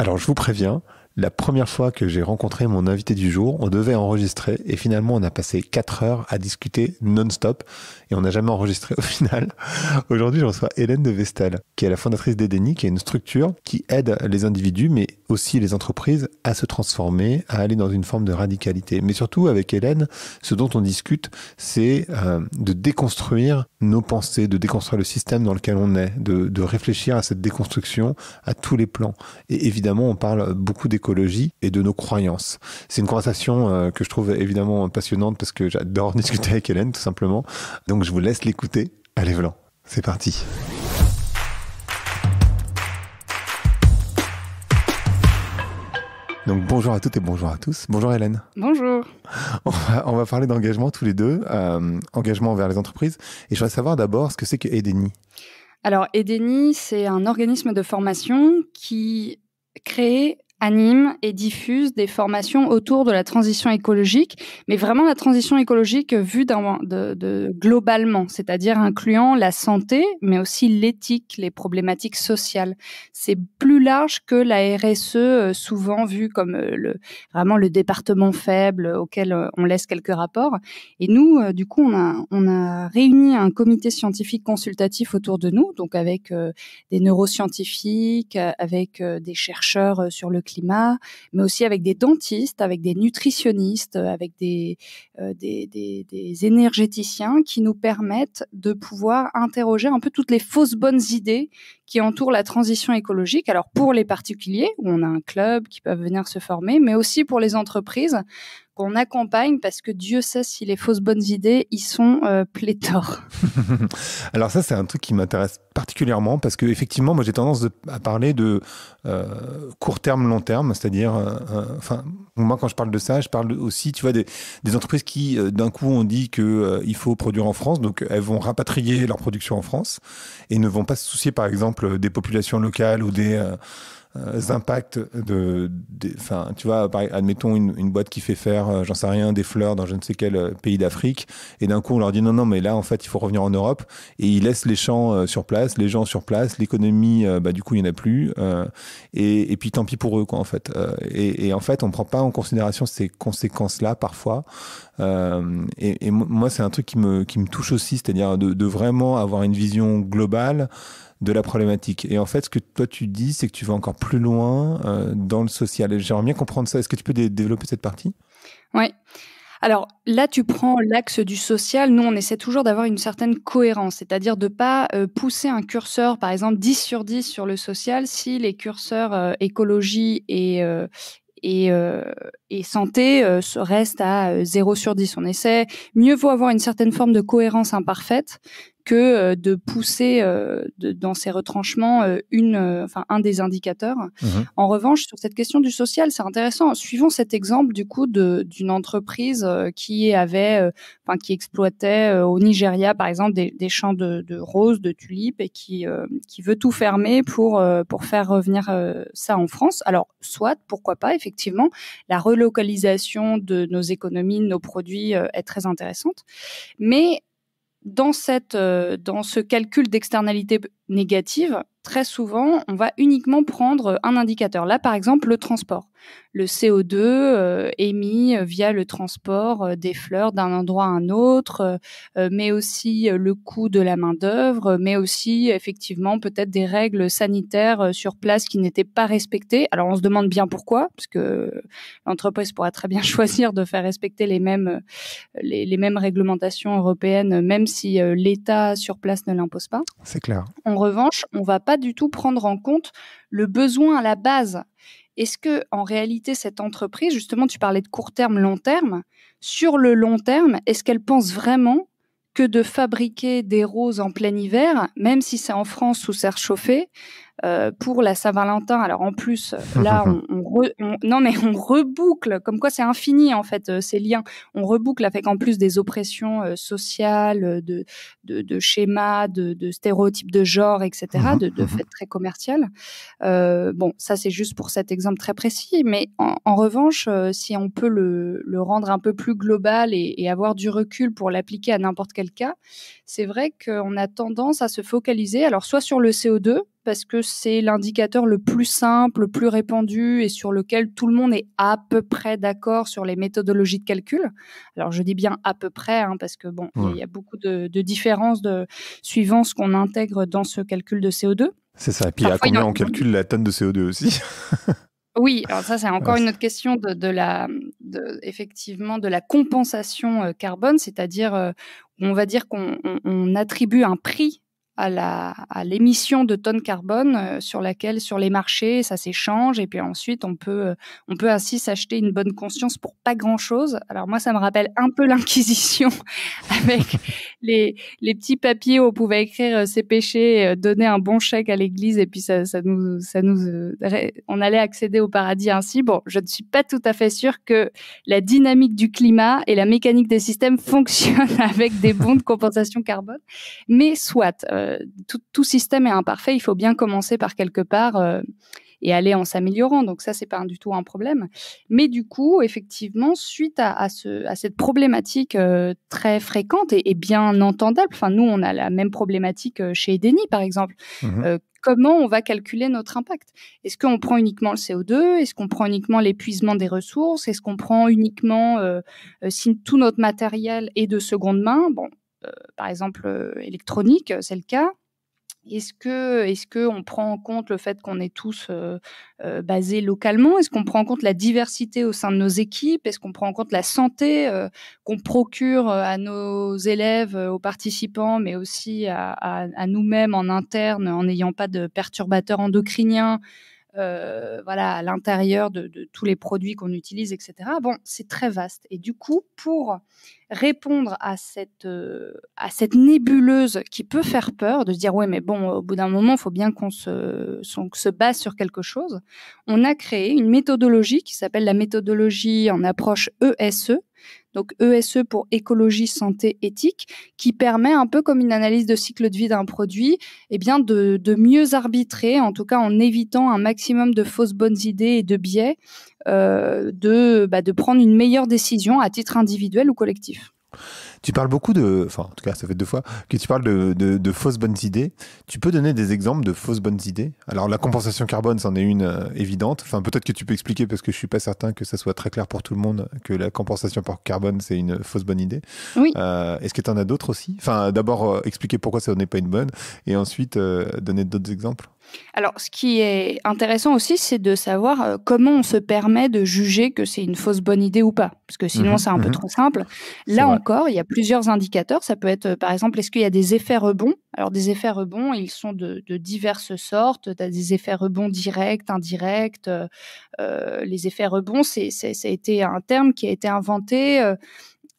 Alors je vous préviens, la première fois que j'ai rencontré mon invité du jour, on devait enregistrer et finalement on a passé quatre heures à discuter non-stop et on n'a jamais enregistré au final. Aujourd'hui, je reçois Hélène de Vestal, qui est la fondatrice d'Edeni, qui est une structure qui aide les individus mais aussi les entreprises à se transformer, à aller dans une forme de radicalité. Mais surtout avec Hélène, ce dont on discute, c'est euh, de déconstruire nos pensées, de déconstruire le système dans lequel on est, de, réfléchir à cette déconstruction à tous les plans. Et évidemment, on parle beaucoup d'écologie et de nos croyances. C'est une conversation euh, que je trouve évidemment passionnante parce que j'adore discuter avec Hélène, tout simplement. Donc je vous laisse l'écouter. Allez, Volant, c'est parti. bonjour à toutes et bonjour à tous. Bonjour Hélène. Bonjour. On va, parler d'engagement tous les deux, euh, engagement envers les entreprises. Et je voudrais savoir d'abord ce que c'est que EDENI. Alors EDENI, c'est un organisme de formation qui crée anime et diffuse des formations autour de la transition écologique, mais vraiment la transition écologique vue de, de, globalement, c'est-à-dire incluant la santé, mais aussi l'éthique, les problématiques sociales. C'est plus large que la RSE, euh, souvent vue comme euh, le, vraiment le département faible auquel euh, on laisse quelques rapports. Et nous, du coup, on a, on a réuni un comité scientifique consultatif autour de nous, donc avec des neuroscientifiques, avec des chercheurs sur le climat, mais aussi avec des dentistes, avec des nutritionnistes, euh, avec euh, des, énergéticiens qui nous permettent de pouvoir interroger un peu toutes les fausses bonnes idées qui entourent la transition écologique. Alors pour les particuliers, où on a un club qui peuvent venir se former, mais aussi pour les entreprises on accompagne parce que Dieu sait si les fausses bonnes idées, ils sont euh, pléthores. Alors ça, c'est un truc qui m'intéresse particulièrement parce que effectivement, moi j'ai tendance à parler de euh, court terme, long terme, c'est-à-dire, euh, euh, enfin, moi quand je parle de ça, je parle aussi, tu vois, des, des entreprises qui d'un coup ont dit que il faut produire en France, donc elles vont rapatrier leur production en France et ne vont pas se soucier, par exemple, des populations locales ou des euh, impacts de, fin tu vois, admettons une, une, boîte qui fait faire, euh, j'en sais rien, des fleurs dans je ne sais quel euh, pays d'Afrique, et d'un coup on leur dit non, non, mais là en fait il faut revenir en Europe, et ils laissent les champs sur place, les gens sur place, l'économie, bah, du coup il n'y en a plus, et, et, puis tant pis pour eux quoi en fait. et, et en fait on prend pas en considération ces conséquences là parfois. Euh, et, moi, c'est un truc qui me, qui me touche aussi, c'est-à-dire de, vraiment avoir une vision globale de la problématique. Et en fait, ce que toi tu dis, c'est que tu vas encore plus loin euh, dans le social. Et j'aimerais bien comprendre ça. Est-ce que tu peux développer cette partie Oui. Alors là, tu prends l'axe du social. Nous, on essaie toujours d'avoir une certaine cohérence, c'est-à-dire de pas euh, pousser un curseur, par exemple 10 sur 10 sur le social, si les curseurs écologie et, et, euh, et santé euh, reste à 0 euh, sur 10. On essaie, mieux vaut avoir une certaine forme de cohérence imparfaite que euh, de pousser euh, dans ces retranchements euh, une, enfin un des indicateurs. Mhm. En revanche, sur cette question du social, c'est intéressant. Suivons cet exemple du coup d'une entreprise qui avait, enfin qui exploitait au Nigeria par exemple des, champs de, roses, de tulipes et qui qui veut tout fermer pour pour faire revenir ça en France. Alors soit, pourquoi pas effectivement, la relocalisation de nos économies, de nos produits est très intéressante, mais dans, cette, euh, dans ce calcul d'externalité négative, très souvent, on va uniquement prendre euh, un indicateur. Là, par exemple, le transport. Le CO2 euh, émis euh, via le transport des fleurs d'un endroit à un autre, mais aussi le coût de la main-d'œuvre, mais aussi, effectivement, peut-être des règles sanitaires sur place qui n'étaient pas respectées. Alors, on se demande bien pourquoi, parce que l'entreprise pourra très bien choisir de faire respecter les mêmes, les, les mêmes réglementations européennes, même si l'État sur place ne l'impose pas. C'est clair. On revanche, on ne va pas du tout prendre en compte le besoin à la base. Est-ce que, en réalité, cette entreprise, justement, tu parlais de court terme, long terme, sur le long terme, est-ce qu'elle pense vraiment que de fabriquer des roses en plein hiver, même si c'est en France où c'est réchauffé, euh, pour la Saint-Valentin. Alors en plus, euh, là, on, non mais on reboucle, comme quoi c'est infini en fait euh, ces liens. On reboucle avec en plus des oppressions sociales, de, de, schémas, de, stéréotypes de genre, etc., mhm, de, de mhm. très commercial. bon, ça c'est juste pour cet exemple très précis, mais en, revanche, si on peut le, rendre un peu plus global et, et avoir du recul pour l'appliquer à n'importe quel cas, c'est vrai qu'on a tendance à se focaliser, alors soit sur le CO2, parce que c'est l'indicateur le plus simple, le plus répandu et sur lequel tout le monde est à peu près d'accord sur les méthodologies de calcul. Alors je dis bien à peu près hein, parce que bon, il y a beaucoup de, différences de, suivant ce qu'on intègre dans ce calcul de CO2. C'est ça. Et puis à combien on calcule la tonne de CO2 aussi Oui, alors ça c'est encore une autre question de, la, effectivement, de la compensation euh, carbone, c'est-à-dire euh, on va dire qu'on attribue un prix à l'émission de tonnes carbone euh, sur laquelle sur les marchés ça s'échange et puis ensuite on peut euh, on peut ainsi s'acheter une bonne conscience pour pas grand chose. Alors moi ça me rappelle un peu l'inquisition avec les, petits papiers où on pouvait écrire euh, ses péchés, euh, donner un bon chèque à l'église et puis ça, ça nous, ça nous, euh, on allait accéder au paradis ainsi. Bon, je ne suis pas tout à fait sûre que la dynamique du climat et la mécanique des systèmes fonctionnent avec des bons de compensation carbone. Mais soit, tout, système est imparfait, il faut bien commencer par quelque part et aller en s'améliorant. Donc ça, c'est pas du tout un problème. Mais du coup, effectivement, suite à, ce, à cette problématique euh, très fréquente et, bien entendable, enfin nous, on a la même problématique euh, chez Edeni, par exemple. Mhm. Euh, comment on va calculer notre impact. Est-ce qu'on prend uniquement le CO2 Est-ce qu'on prend uniquement l'épuisement des ressources Est-ce qu'on prend uniquement si tout notre matériel est de seconde main Bon, par exemple, électronique, c'est le cas. Est-ce que, est-ce que on prend en compte le fait qu'on est tous basés localement Est-ce qu'on prend en compte la diversité au sein de nos équipes Est-ce qu'on prend en compte la santé qu'on procure à nos élèves, aux participants, mais aussi à, nous-mêmes en interne, en n'ayant pas de perturbateurs endocriniens voilà, à l'intérieur de, de, tous les produits qu'on utilise, etc. Bon, c'est très vaste. Et du coup, pour répondre euh, à cette, nébuleuse qui peut faire peur, de se dire, ouais, mais bon, au bout d'un moment, il faut bien qu'on se, base sur quelque chose, on a créé une méthodologie qui s'appelle la méthodologie en approche ESE, e, donc ESE e pour écologie, santé, éthique, qui permet un peu comme une analyse de cycle de vie d'un produit, et eh bien de, mieux arbitrer, en tout cas en évitant un maximum de fausses bonnes idées et de biais, euh, bah, de, prendre une meilleure décision à titre individuel ou collectif. Tu parles beaucoup de, enfin en tout cas ça fait deux fois, que tu parles de, fausses bonnes idées. Tu peux donner des exemples de fausses bonnes idées Alors la compensation carbone, c'en est une euh, évidente. Enfin peut-être que tu peux expliquer parce que je suis pas certain que ça soit très clair pour tout le monde que la compensation par carbone c'est une fausse bonne idée. Oui. Euh, est-ce que tu en as d'autres aussi Enfin d'abord expliquer pourquoi ça n'est pas une bonne et ensuite donner d'autres exemples. Alors, ce qui est intéressant aussi, c'est de savoir euh, comment on se permet de juger que c'est une fausse bonne idée ou pas, parce que sinon, mhm, c'est un peu mhm. trop simple. Là encore, il y a plusieurs indicateurs. Ça peut être, euh, par exemple, est-ce qu'il y a des effets rebonds Alors, des effets rebonds, ils sont de, diverses sortes. Tu as des effets rebonds directs, indirects. Euh, les effets rebonds, c'est, ça a été un terme qui a été inventé.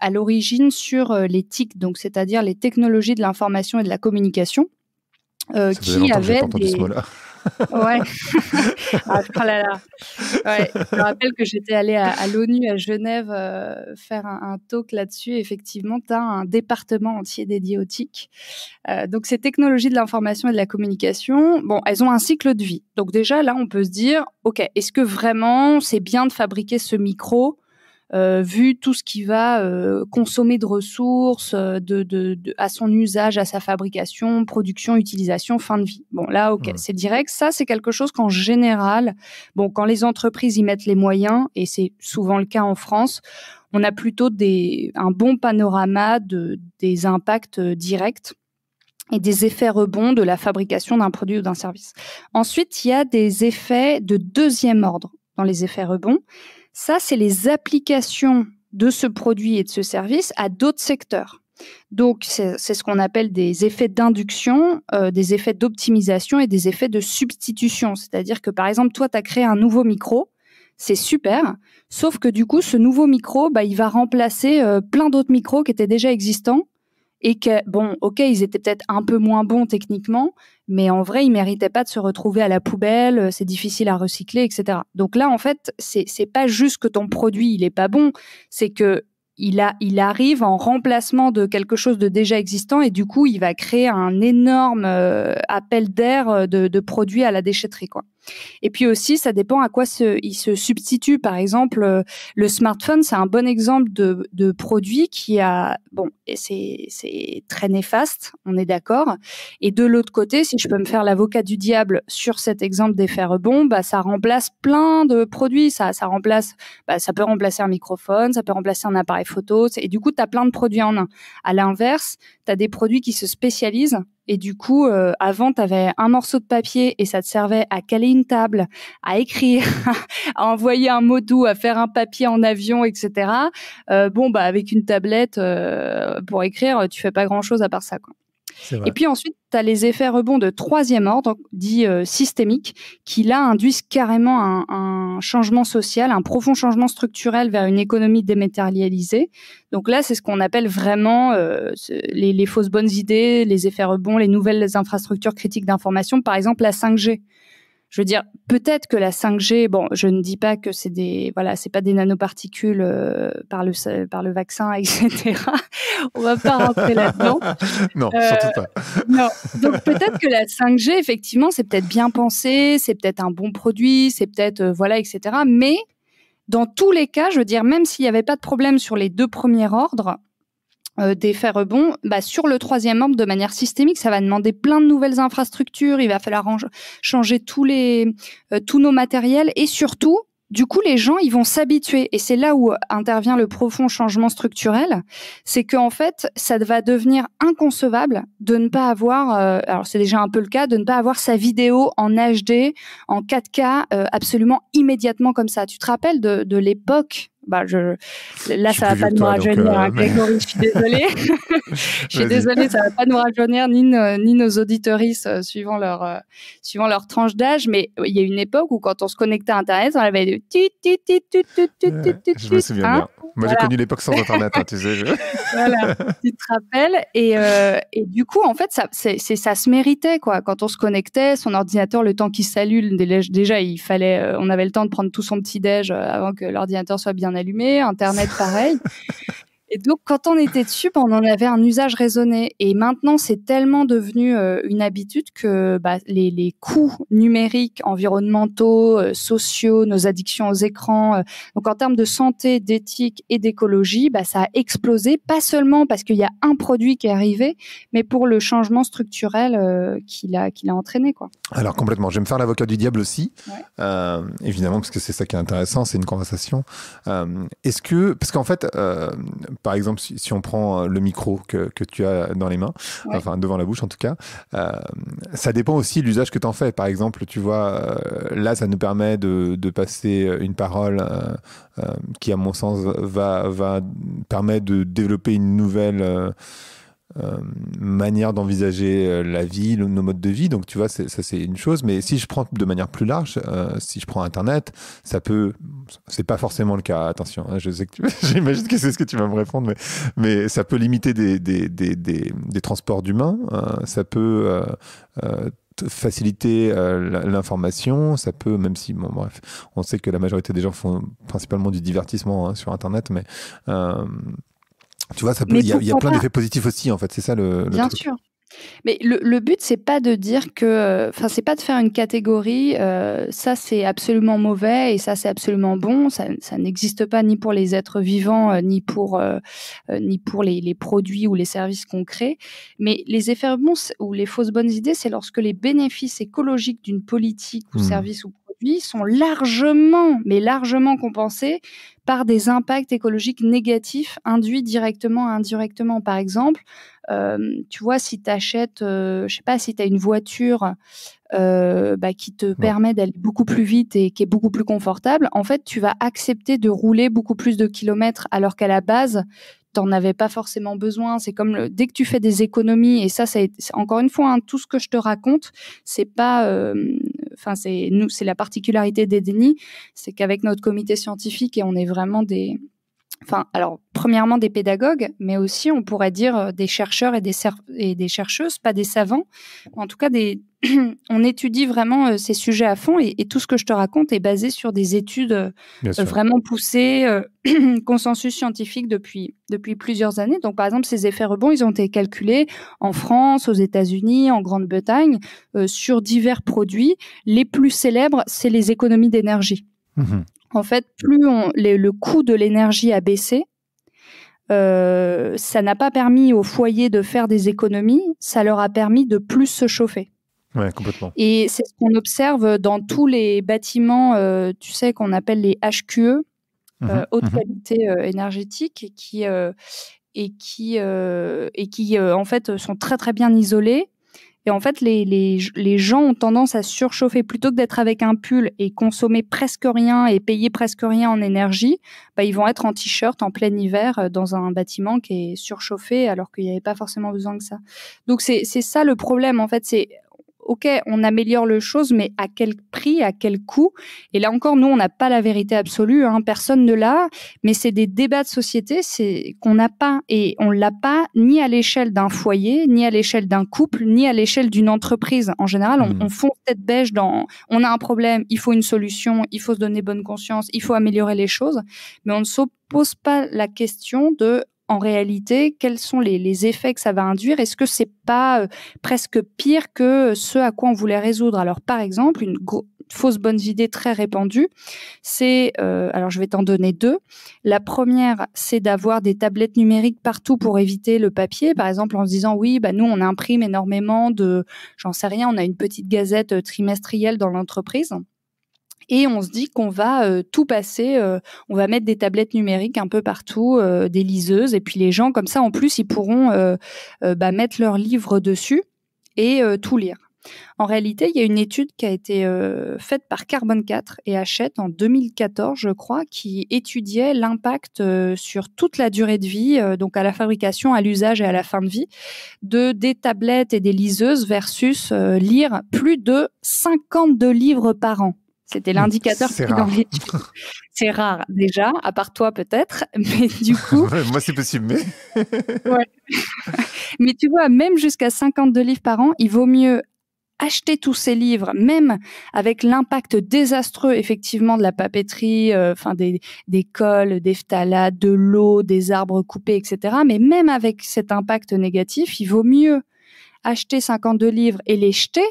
à l'origine sur l'éthique, donc c'est-à-dire les technologies de l'information et de la communication. Euh, qui avait des... ouais. Ah, oh là Ouais. Je me rappelle que j'étais allée à, l'ONU à Genève euh, faire un, talk là-dessus. Effectivement, tu as un département entier dédié aux TIC. Euh, donc, ces technologies de l'information et de la communication, bon, elles ont un cycle de vie. Donc, déjà, là, on peut se dire, OK, est-ce que vraiment c'est bien de fabriquer ce micro euh, vu tout ce qui va euh, consommer de ressources, euh, de, de, à son usage, à sa fabrication, production, utilisation, fin de vie. Bon, là, ok, c'est direct. Ça, c'est quelque chose qu'en général, bon, quand les entreprises y mettent les moyens, et c'est souvent le cas en France, on a plutôt des, un bon panorama de, des impacts directs et des effets rebonds de la fabrication d'un produit ou d'un service. Ensuite, il y a des effets de deuxième ordre dans les effets rebonds. Ça, c'est les applications de ce produit et de ce service à d'autres secteurs. Donc, c'est ce qu'on appelle des effets d'induction, euh, des effets d'optimisation et des effets de substitution. C'est-à-dire que, par exemple, toi, tu as créé un nouveau micro, c'est super, sauf que du coup, ce nouveau micro, bah, il va remplacer euh, plein d'autres micros qui étaient déjà existants et que, bon, ok, ils étaient peut-être un peu moins bons techniquement, mais en vrai, ils méritaient pas de se retrouver à la poubelle, euh, c'est difficile à recycler, etc. Donc là, en fait, c'est pas juste que ton produit, il est pas bon, c'est que il, a, il arrive en remplacement de quelque chose de déjà existant et du coup, il va créer un énorme euh, appel d'air euh, de, de produits à la déchetterie, quoi. Et puis aussi, ça dépend à quoi il se substitue. Par exemple, euh, le smartphone, c'est un bon exemple de, produit qui a, bon, c'est très néfaste, on est d'accord. Et de l'autre côté, si je peux me faire l'avocat du diable sur cet exemple des rebond, bah, ça remplace plein de produits. Ça, remplace, bah, ça peut remplacer un microphone, ça peut remplacer un appareil photo. Et du coup, tu as plein de produits en un. À l'inverse, tu as des produits qui se spécialisent et du coup, euh, avant, tu avais un morceau de papier et ça te servait à caler une table, à écrire, à envoyer un mot doux, à faire un papier en avion, etc. Euh, bon, bah avec une tablette euh, pour écrire, tu fais pas grand-chose à part ça. Quoi. Et puis ensuite, tu as les effets rebonds de troisième ordre, dit euh, systémique, qui là induisent carrément un, changement social, un profond changement structurel vers une économie dématérialisée. Donc là, c'est ce qu'on appelle vraiment euh, les, les fausses bonnes idées, les effets rebonds, les nouvelles infrastructures critiques d'information, par exemple la 5G je veux dire, peut-être que la 5G, bon, je ne dis pas que c'est des, voilà, c'est pas des nanoparticules euh, par le par le vaccin, etc. On va pas rentrer là-dedans. Non, euh, surtout pas. Non. Donc peut-être que la 5G, effectivement, c'est peut-être bien pensé, c'est peut-être un bon produit, c'est peut-être euh, voilà, etc. Mais dans tous les cas, je veux dire, même s'il n'y avait pas de problème sur les deux premiers ordres, euh, d'effets rebonds, bah, sur le troisième membre, de manière systémique, ça va demander plein de nouvelles infrastructures, il va falloir changer tous, les, euh, tous nos matériels et surtout, du coup, les gens, ils vont s'habituer. Et c'est là où euh, intervient le profond changement structurel. C'est qu'en fait, ça va devenir inconcevable de ne pas avoir, euh, alors c'est déjà un peu le cas, de ne pas avoir sa vidéo en HD, en 4K, absolument immédiatement comme ça. Tu te rappelles de l'époque bah je là ça ça va pas nous rajeunir hein, euh, je suis désolée. je suis désolée, ça va pas nous rajeunir ni nos, ni nos auditrices euh, suivant leur euh, suivant leur tranche d'âge mais il y a une époque où quand on se connectait à internet, on avait des Je me souviens hein. bien. Moi, j'ai connu l'époque sans Internet, hein, tu sais. voilà, tu te rappelles. Et, euh, et, du coup, en fait, ça, c'est, ça se méritait, quoi. Quand on se connectait, son ordinateur, le temps qu'il s'allume, déjà, il fallait, euh, on avait le temps de prendre tout son petit-déj euh, avant que l'ordinateur soit bien allumé. Internet, pareil. Et donc, quand on était dessus, ben, on en avait un usage raisonné. Et maintenant, c'est tellement devenu euh, une habitude que bah, les, les, coûts numériques, environnementaux, euh, sociaux, nos addictions aux écrans, euh, donc en termes de santé, d'éthique et d'écologie, bah, ça a explosé, pas seulement parce qu'il y a un produit qui est arrivé, mais pour le changement structurel qu'il a, qu'il a entraîné. Quoi. Alors, complètement. Je vais me faire l'avocat du diable aussi, évidemment, parce que c'est ça qui est intéressant, c'est une conversation. Est-ce que, parce qu'en fait, par exemple, si, on prend euh, le micro que, tu as dans les mains, enfin devant la bouche en tout cas, euh, ça dépend aussi de l'usage que tu en fais. Par exemple, tu vois, euh, là, ça nous permet de, passer une parole qui, à mon sens, va, va permettre de développer une nouvelle euh, manière d'envisager euh, la vie, nos modes de vie. Donc, tu vois, ça, c'est une chose. Mais si je prends de manière plus large, euh, si je prends Internet, ça peut. C'est pas forcément le cas, attention. Hein, je sais que j'imagine que c'est ce que tu vas me répondre, mais, mais ça peut limiter des, des, des, des, des transports d'humains. ça peut faciliter l'information, ça peut, même si, bon, bref, on sait que la majorité des gens font principalement du divertissement hein, sur Internet, mais tu vois, il y, a plein d'effets positifs aussi, en fait. C'est ça le. Bien sûr. Mais le, but, c'est pas de dire que, euh, enfin, c'est pas de faire une catégorie. Euh, ça, c'est absolument mauvais et ça, c'est absolument bon. Ça, n'existe pas ni pour les êtres vivants euh, ni pour ni pour les, produits ou les services qu'on crée. Mais les effets bons ou les fausses bonnes idées, c'est lorsque les bénéfices écologiques d'une politique ou hmm. service ou sont largement, mais largement compensés par des impacts écologiques négatifs induits directement indirectement. Par exemple, euh, tu vois, si tu achètes, Je euh, je sais pas, si tu as une voiture euh, bah, qui te permet d'aller beaucoup plus vite et qui est beaucoup plus confortable, en fait, tu vas accepter de rouler beaucoup plus de kilomètres alors qu'à la base, t'en avais pas forcément besoin. C'est comme dès que tu fais des économies, et ça, c'est encore une fois, hein, tout ce que je te raconte, c'est pas, enfin c'est nous, c'est la particularité des c'est qu'avec notre comité scientifique et on est vraiment des, enfin alors premièrement des pédagogues, mais aussi on pourrait dire euh, des chercheurs et des, et des chercheuses, pas des savants, en tout cas des on étudie vraiment euh, ces sujets à fond et, tout ce que je te raconte est basé sur des études euh, vraiment poussées, euh, consensus scientifique depuis, plusieurs années. Donc, par exemple, ces effets rebonds, ils ont été calculés en France, aux États-Unis, en Grande-Bretagne, sur divers produits. Les plus célèbres, c'est les économies d'énergie. Mmh en fait, plus le coût de l'énergie a baissé, ça n'a pas permis aux foyers de faire des économies, ça leur a permis de plus se chauffer. Ouais, complètement. Et c'est ce qu'on observe dans tous les bâtiments, euh, tu sais, qu'on appelle les HQE, euh, mhm, haute mhm. qualité euh, énergétique, et qui, et qui, et qui en fait, sont très, très bien isolés. Et en fait, les, les, les gens ont tendance à surchauffer. Plutôt que d'être avec un pull et consommer presque rien et payer presque rien en énergie, bah, ils vont être en t-shirt en plein hiver dans un bâtiment qui est surchauffé alors qu'il n'y avait pas forcément besoin que ça. Donc, c'est ça le problème. En fait, c'est OK, on améliore les choses, mais à quel prix, à quel coût Et là encore, nous, on n'a pas la vérité absolue, hein, personne ne l'a, mais c'est des débats de société c'est qu'on n'a pas, et on l'a pas ni à l'échelle d'un foyer, ni à l'échelle d'un couple, ni à l'échelle d'une entreprise. En général, on, mmh. on fonce tête bêche dans on a un problème, il faut une solution, il faut se donner bonne conscience, il faut améliorer les choses, mais on ne se pose pas la question de en réalité, quels sont les, effets que ça va induire Est-ce que c'est pas euh, presque pire que euh, ce à quoi on voulait résoudre Alors, par exemple, une fausse bonne idée très répandue, c'est, euh, alors je vais t'en donner deux. La première, c'est d'avoir des tablettes numériques partout pour éviter le papier, par exemple en se disant oui, bah nous on imprime énormément de, j'en sais rien, on a une petite gazette trimestrielle dans l'entreprise et on se dit qu'on va euh, tout passer, euh, on va mettre des tablettes numériques un peu partout, euh, des liseuses, et puis les gens, comme ça, en plus, ils pourront bah, mettre leurs livres dessus et tout lire. En réalité, il y a une étude qui a été faite par carbon 4 et Hachette en 2014, je crois, qui étudiait l'impact sur toute la durée de vie, donc à la fabrication, à l'usage et à la fin de vie, de des tablettes et des liseuses versus lire plus de 52 livres par an. C'était l'indicateur C'est rare déjà, à part toi peut-être, mais du coup. Moi c'est possible, mais. mais tu vois, même jusqu'à 52 livres par an, il vaut mieux acheter tous ces livres, même avec l'impact désastreux effectivement de la papeterie, euh, enfin des, des cols, des phtalates, de l'eau, des arbres coupés, etc. Mais même avec cet impact négatif, il vaut mieux acheter 52 livres et les jeter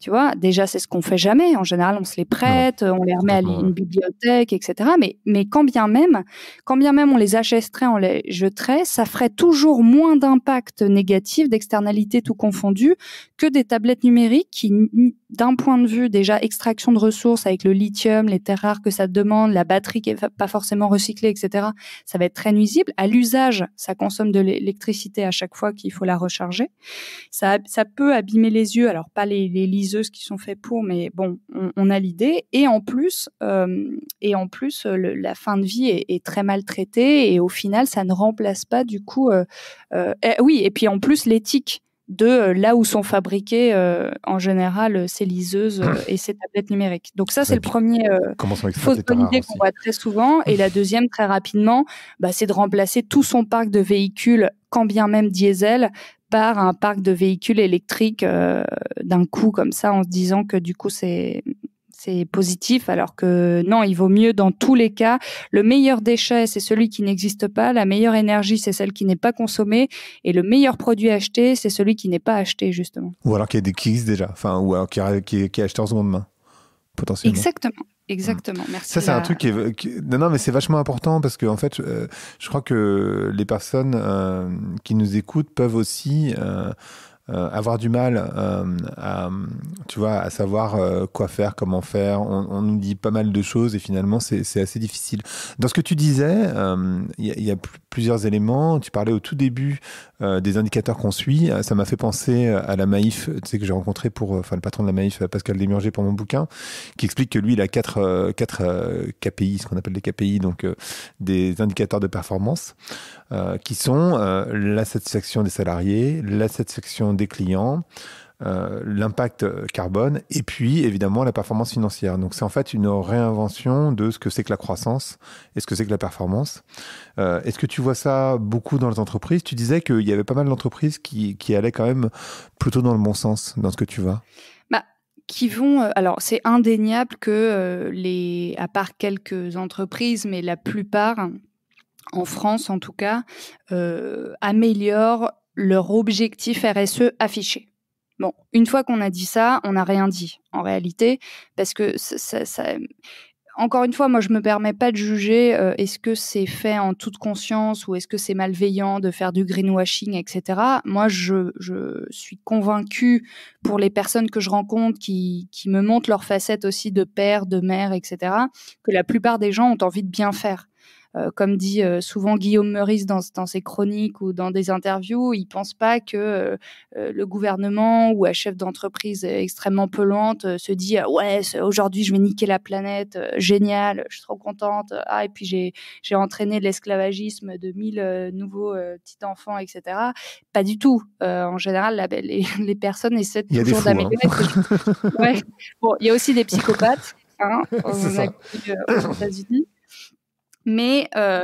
tu vois, déjà, c'est ce qu'on fait jamais. En général, on se les prête, euh, on les remet à une bibliothèque, etc. Mais, mais quand bien même, quand bien même on les achèterait, on les jeterait, ça ferait toujours moins d'impact négatif, d'externalité tout confondu, que des tablettes numériques qui, d'un point de vue déjà extraction de ressources avec le lithium, les terres rares que ça demande, la batterie qui n'est pas forcément recyclée, etc. Ça va être très nuisible. À l'usage, ça consomme de l'électricité à chaque fois qu'il faut la recharger. Ça, ça peut abîmer les yeux. Alors, pas les, les liseuses qui sont faits pour, mais bon, on, a l'idée. Et en plus, euh, et en plus euh, la fin de vie est, très très traitée et au final, ça ne remplace pas du coup. Euh, eh, oui, et puis en plus, l'éthique de là où sont fabriquées en général ces liseuses et ces tablettes numériques. Donc ça, c'est le premier fausse idée qu'on voit très souvent. Et la deuxième, très rapidement, bah, c'est de remplacer tout son parc de véhicules, quand bien même diesel, part un parc de véhicules électriques euh, d'un coup comme ça en se disant que du coup c'est c'est positif, alors que non, il vaut mieux dans tous les cas. Le meilleur déchet, c'est celui qui n'existe pas. La meilleure énergie, c'est celle qui n'est pas consommée. Et le meilleur produit acheté, c'est celui qui n'est pas acheté, justement. Ou alors des crises déjà, enfin, ou alors qui, y qui est acheté en main, potentiellement. Exactement. Exactement, merci. Ça, c'est un truc qui est. Non, non, mais c'est vachement important parce que, en fait, euh, je, crois que les personnes euh, qui nous écoutent peuvent aussi euh, euh, avoir du mal euh, à, tu vois, à savoir euh, quoi faire, comment faire. On, nous dit pas mal de choses et finalement, c'est assez difficile. Dans ce que tu disais, il y, a plusieurs éléments. Tu parlais au tout début des indicateurs qu'on suit. Ça m'a fait penser à la Maïf, tu que j'ai rencontré pour, enfin, le patron de la Maïf, Pascal Démurger, pour mon bouquin, qui explique que lui, il a quatre, quatre KPI, ce qu'on appelle des KPI, donc des indicateurs de performance. Euh, qui sont euh, la satisfaction des salariés, la satisfaction des clients, euh, l'impact carbone et puis évidemment la performance financière. Donc c'est en fait une réinvention de ce que c'est que la croissance et ce que c'est que la performance. Est-ce que tu vois ça beaucoup dans les entreprises Tu disais qu'il y avait pas mal d'entreprises qui, qui, allaient quand même plutôt dans le bon sens dans ce que tu vois. Bah, qui vont alors c'est indéniable que les à part quelques entreprises mais la plupart en France en tout cas, euh, améliorent leur objectif RSE affiché. Bon, une fois qu'on a dit ça, on n'a rien dit en réalité, parce que ça, encore une fois, moi je me permets pas de juger euh, est-ce que c'est fait en toute conscience ou est-ce que c'est malveillant de faire du greenwashing, etc. Moi, je, suis convaincue pour les personnes que je rencontre qui, qui me montrent leur facette aussi de père, de mère, etc. Que la plupart des gens ont envie de bien faire. Euh, comme dit euh, souvent Guillaume Meurice dans, dans, ses chroniques ou dans des interviews, il pense pas que euh, le gouvernement ou un chef d'entreprise extrêmement pelante se dit ah ouais aujourd'hui je vais niquer la planète, génial, je suis trop contente. Ah et puis j'ai entraîné l'esclavagisme de mille nouveaux petits enfants etc. Pas du tout. en général la, les, les, personnes essaient toujours hein. d'améliorer. Bon il y a aussi des psychopathes. Hein, aux États-Unis mais euh,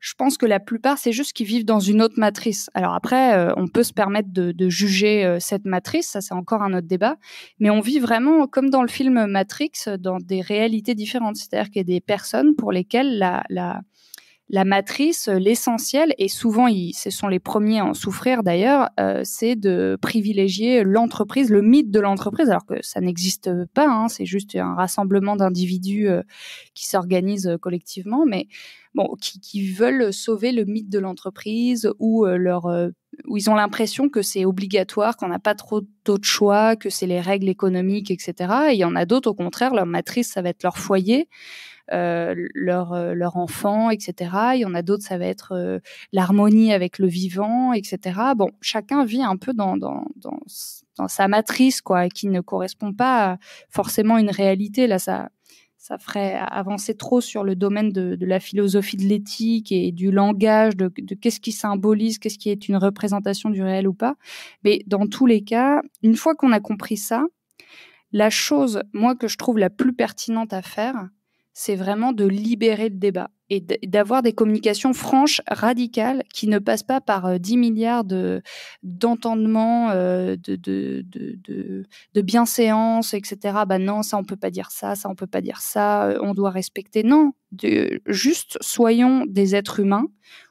je pense que la plupart, c'est juste qu'ils vivent dans une autre matrice. Alors après, euh, on peut se permettre de, juger euh, cette matrice, ça c'est encore un autre débat, mais on vit vraiment, comme dans le film Matrix, dans des réalités différentes, c'est-à-dire qu'il y a des personnes pour lesquelles la, la matrice, euh, l'essentiel, et souvent ce sont les premiers à en souffrir d'ailleurs, euh, c'est de privilégier l'entreprise, le mythe de l'entreprise, alors que ça n'existe pas, hein, c'est juste un rassemblement d'individus euh, qui s'organisent collectivement, mais bon, qui, veulent sauver le mythe de l'entreprise ou leur où ils ont l'impression que c'est obligatoire, qu'on n'a pas trop d'autres choix, que c'est les règles économiques, etc. il y en a d'autres, au contraire, leur matrice, ça va être leur foyer, euh, euh, leur, enfant, etc. Il y en a d'autres, ça va être euh, l'harmonie avec le vivant, etc. Bon, chacun vit un peu dans, dans, sa matrice, quoi, qui ne correspond pas à forcément une réalité. Là, ça, ça ferait avancer trop sur le domaine de, la philosophie de l'éthique et du langage, de qu'est-ce qui symbolise, qu'est-ce qui est une représentation du réel ou pas. Mais dans tous les cas, une fois qu'on a compris ça, la chose, moi, que je trouve la plus pertinente à faire, c'est vraiment de libérer le débat et d'avoir des communications franches, radicales, qui ne passent pas par 10 euh, milliards d'entendements, euh, de, de, bienséance, etc. Bah non, ça, on ne peut pas dire ça, ça, on peut pas dire ça, euh, on doit respecter. Non, juste soyons des êtres humains,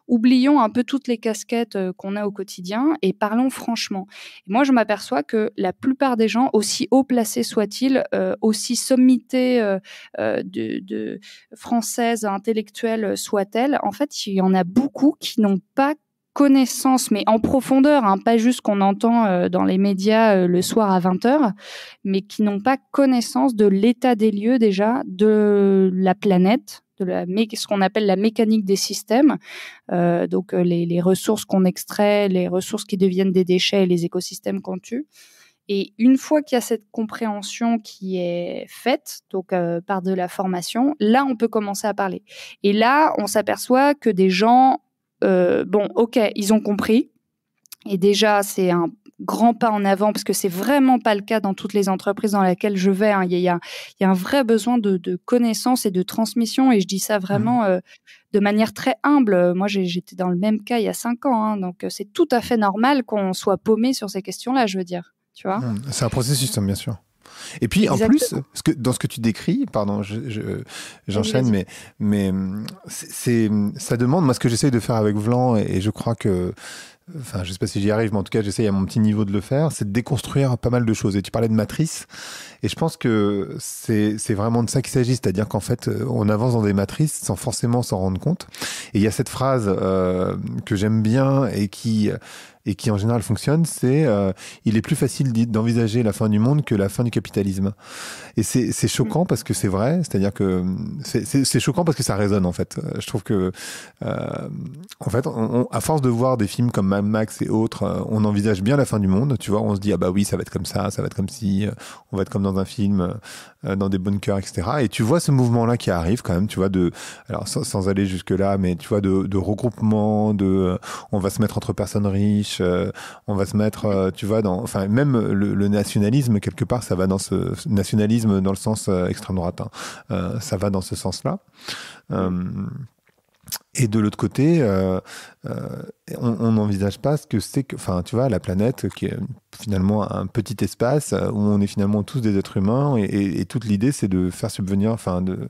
oublions un peu toutes les casquettes euh, qu'on a au quotidien et parlons franchement. moi, je m'aperçois que la plupart des gens, aussi haut placés soient-ils, euh, aussi sommités euh, de, de, françaises intellectuelles soient-elles, en fait, il y en a beaucoup qui n'ont pas connaissance, mais en profondeur, hein, pas juste qu'on entend dans les médias le soir à 20h, mais qui n'ont pas connaissance de l'état des lieux déjà, de la planète, de la ce qu'on appelle la mécanique des systèmes, euh, donc euh, les, ressources qu'on extrait, les ressources qui deviennent des déchets les écosystèmes qu'on tue. Et une fois qu'il y a cette compréhension qui est faite, donc euh, par de la formation, là on peut commencer à parler. Et là, on s'aperçoit que des gens, bon, ok, ils ont compris, et déjà, c'est un grand pas en avant, parce que c'est vraiment pas le cas dans toutes les entreprises dans lesquelles je vais. Hein. Il, y a, un vrai besoin de, connaissances et de transmission, et je dis ça vraiment mmh. euh, de manière très humble. Moi, j'étais dans le même cas il y a cinq ans, hein, donc c'est tout à fait normal qu'on soit paumé sur ces questions-là, je veux dire. Tu vois mmh. C'est un processus, hein, bien sûr. Et puis en plus, dans ce que tu décris, pardon, j'enchaîne, mais, mais mmh, c'est, ça demande, moi ce que j'essaye de faire avec Vlan, et je crois que enfin je sais pas si j'y arrive, mais en tout cas j'essaye à mon petit niveau de le faire, c'est de déconstruire pas mal de choses. Et tu parlais de matrice, et je pense que c'est vraiment de ça qu'il s'agit, c'est-à-dire qu'en fait, euh, on avance dans des matrices sans forcément s'en rendre compte. Et il y a cette phrase euh, que j'aime bien et qui euh, et qui en général fonctionne, c'est il est plus facile d'envisager la fin du monde que la fin du capitalisme. Et c'est choquant parce que c'est vrai, c'est-à-dire que c'est choquant parce que ça résonne en fait. Je trouve que en fait, on, à force de voir des films comme Mad Max et autres, on envisage bien la fin du monde. Tu vois, on se dit ah bah oui, ça va être comme ça, ça va être comme si, on va être comme dans un film, euh, dans des bunkers, etc. Et tu vois ce mouvement-là qui arrive quand même, tu vois, de, alors sans, aller jusque-là, mais tu vois, de, regroupement, de, euh, on va se mettre entre personnes riches, euh, on va se mettre, tu vois, dans, enfin, même le, nationalisme, quelque part, ça va dans ce nationalisme dans le sens extrême droite, hein. ça va dans ce sens-là. Et de l'autre côté, euh, euh, on n'envisage pas ce que c'est que, enfin, tu vois, la planète qui est finalement un petit espace où on est finalement tous des êtres humains et toute l'idée c'est de faire subvenir, enfin, de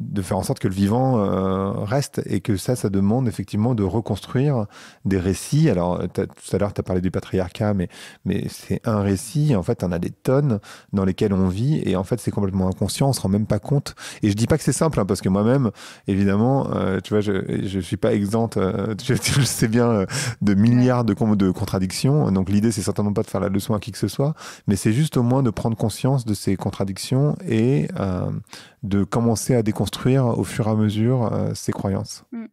de faire en sorte que le vivant euh, reste et que ça, ça demande effectivement de reconstruire des récits. Alors, euh, tout à l'heure, tu as parlé du patriarcat, mais, mais c'est un récit. En fait, on a des tonnes dans lesquelles on vit et en fait, c'est complètement inconscient, on se rend même pas compte. Et je dis pas que c'est simple, hein, parce que moi-même, évidemment, euh, tu vois, je, je suis pas exempte, je sais bien, de milliards de, de contradictions. Donc, l'idée, c'est certainement pas de faire la leçon à qui que ce soit, mais c'est juste au moins de prendre conscience de ces contradictions et de commencer à déconstruire au fur et à mesure euh, ses croyances. Mm.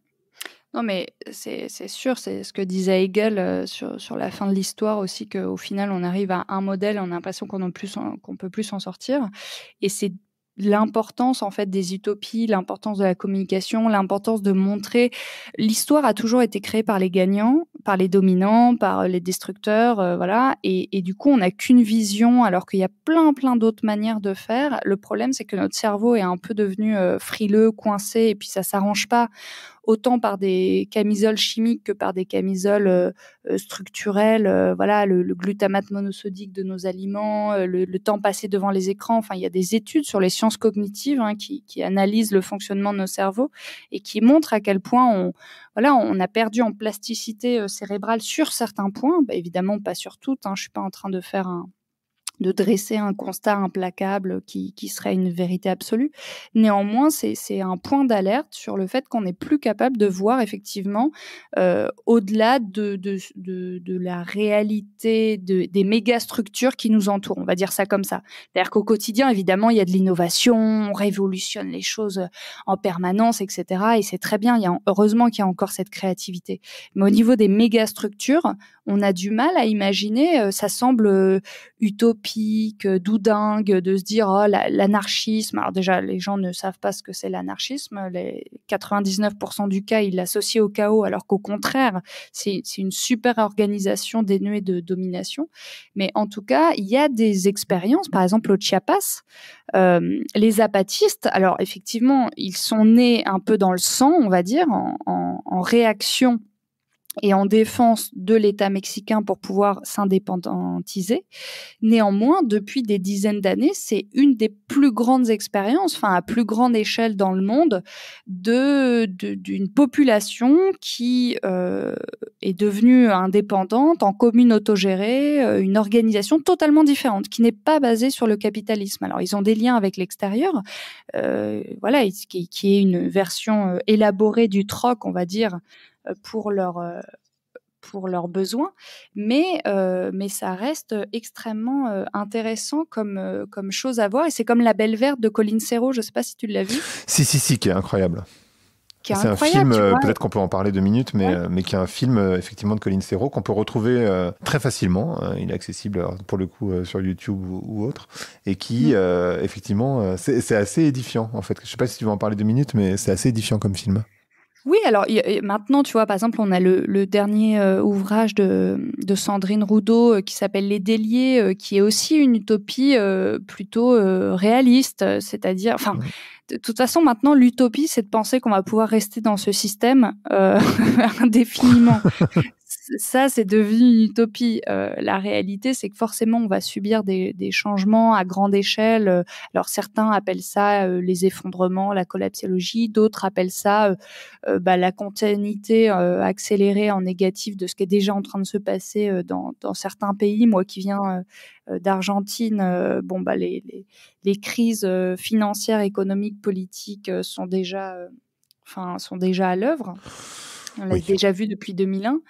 Non, mais c'est sûr, c'est ce que disait Hegel euh, sur, la fin de l'histoire aussi, qu'au final, on arrive à un modèle, on a l'impression qu'on qu peut plus s'en sortir. Et c'est l'importance en fait des utopies, l'importance de la communication, l'importance de montrer. L'histoire a toujours été créée par les gagnants, par les dominants, par euh, les destructeurs, euh, voilà. Et, du coup, on n'a qu'une vision, alors qu'il y a plein plein d'autres manières de faire. Le problème, c'est que notre cerveau est un peu devenu euh, frileux, coincé, et puis ça s'arrange pas autant par des camisoles chimiques que par des camisoles euh, structurel euh, voilà, le, glutamate monosodique de nos aliments, euh, le, temps passé devant les écrans. Enfin, il y a des études sur les sciences cognitives hein, qui, analysent le fonctionnement de nos cerveaux et qui montrent à quel point on, voilà, on a perdu en plasticité cérébrale sur certains points. Bah, évidemment, pas sur toutes. Hein, je suis pas en train de faire un de dresser un constat implacable qui, qui serait une vérité absolue. Néanmoins, c'est un point d'alerte sur le fait qu'on n'est plus capable de voir effectivement euh, au-delà de, de, de, la réalité des méga-structures qui nous entourent. On va dire ça comme ça. C'est-à-dire qu'au quotidien, évidemment, il y a de l'innovation, on révolutionne les choses en permanence, etc. Et c'est très bien. Il y a, heureusement qu'il y a encore cette créativité. Mais au niveau des méga-structures, on a du mal à imaginer. Euh, ça semble euh, utopique euh, doudingue, de se dire oh, l'anarchisme. Alors déjà, les gens ne savent pas ce que c'est l'anarchisme. Les 99% du cas, ils l'associent au chaos, alors qu'au contraire, c'est une super organisation dénuée de domination. Mais en tout cas, il y a des expériences, par exemple au Chiapas, euh, les apatistes, alors effectivement, ils sont nés un peu dans le sang, on va dire, en, en, en réaction et en défense de l'État mexicain pour pouvoir s'indépendantiser. Néanmoins, depuis des dizaines d'années, c'est une des plus grandes expériences, enfin à plus grande échelle dans le monde, de d'une population qui euh, est devenue indépendante, en commune autogérée, euh, une organisation totalement différente, qui n'est pas basée sur le capitalisme. Alors, ils ont des liens avec l'extérieur, euh, voilà, qui, qui, est une version euh, élaborée du troc, on va dire, euh, pour leur euh, pour leurs besoins, mais, euh, mais ça reste extrêmement intéressant comme, comme chose à voir. Et c'est comme La Belle Verte de Colin Serrault, je ne sais pas si tu l'as vu. Si, si, si, qui est incroyable. C'est un film, peut-être qu'on peut en parler deux minutes, mais, mais qui est un film effectivement de Colin Serrault qu'on peut retrouver très facilement. Hein. il est accessible pour le coup sur YouTube ou, autre. Et qui, mm. effectivement, c'est assez édifiant en fait. Je ne sais pas si tu veux en parler deux minutes, mais c'est assez édifiant comme film. Oui, alors maintenant, tu vois, par exemple, on a le, le dernier euh, ouvrage de, Sandrine Roudot euh, qui s'appelle Les Déliés, euh, qui est aussi une utopie plutôt réaliste, c'est-à-dire, enfin, de toute façon, maintenant, l'utopie, c'est de penser qu'on va pouvoir rester dans ce système euh, indéfiniment. Ça, c'est devenu une utopie. Euh, la réalité, c'est que forcément, on va subir des, des, changements à grande échelle. Euh, alors, certains appellent ça euh, les effondrements, la collapsologie. D'autres appellent ça bah, la continuité accélérée en négatif de ce qui est déjà en train de se passer dans, dans certains pays. Moi qui viens euh, d'Argentine, euh, bon bah les, les, crises euh, financières, économiques, politiques sont déjà, enfin sont déjà à l'œuvre. On l'a déjà vu depuis 2001.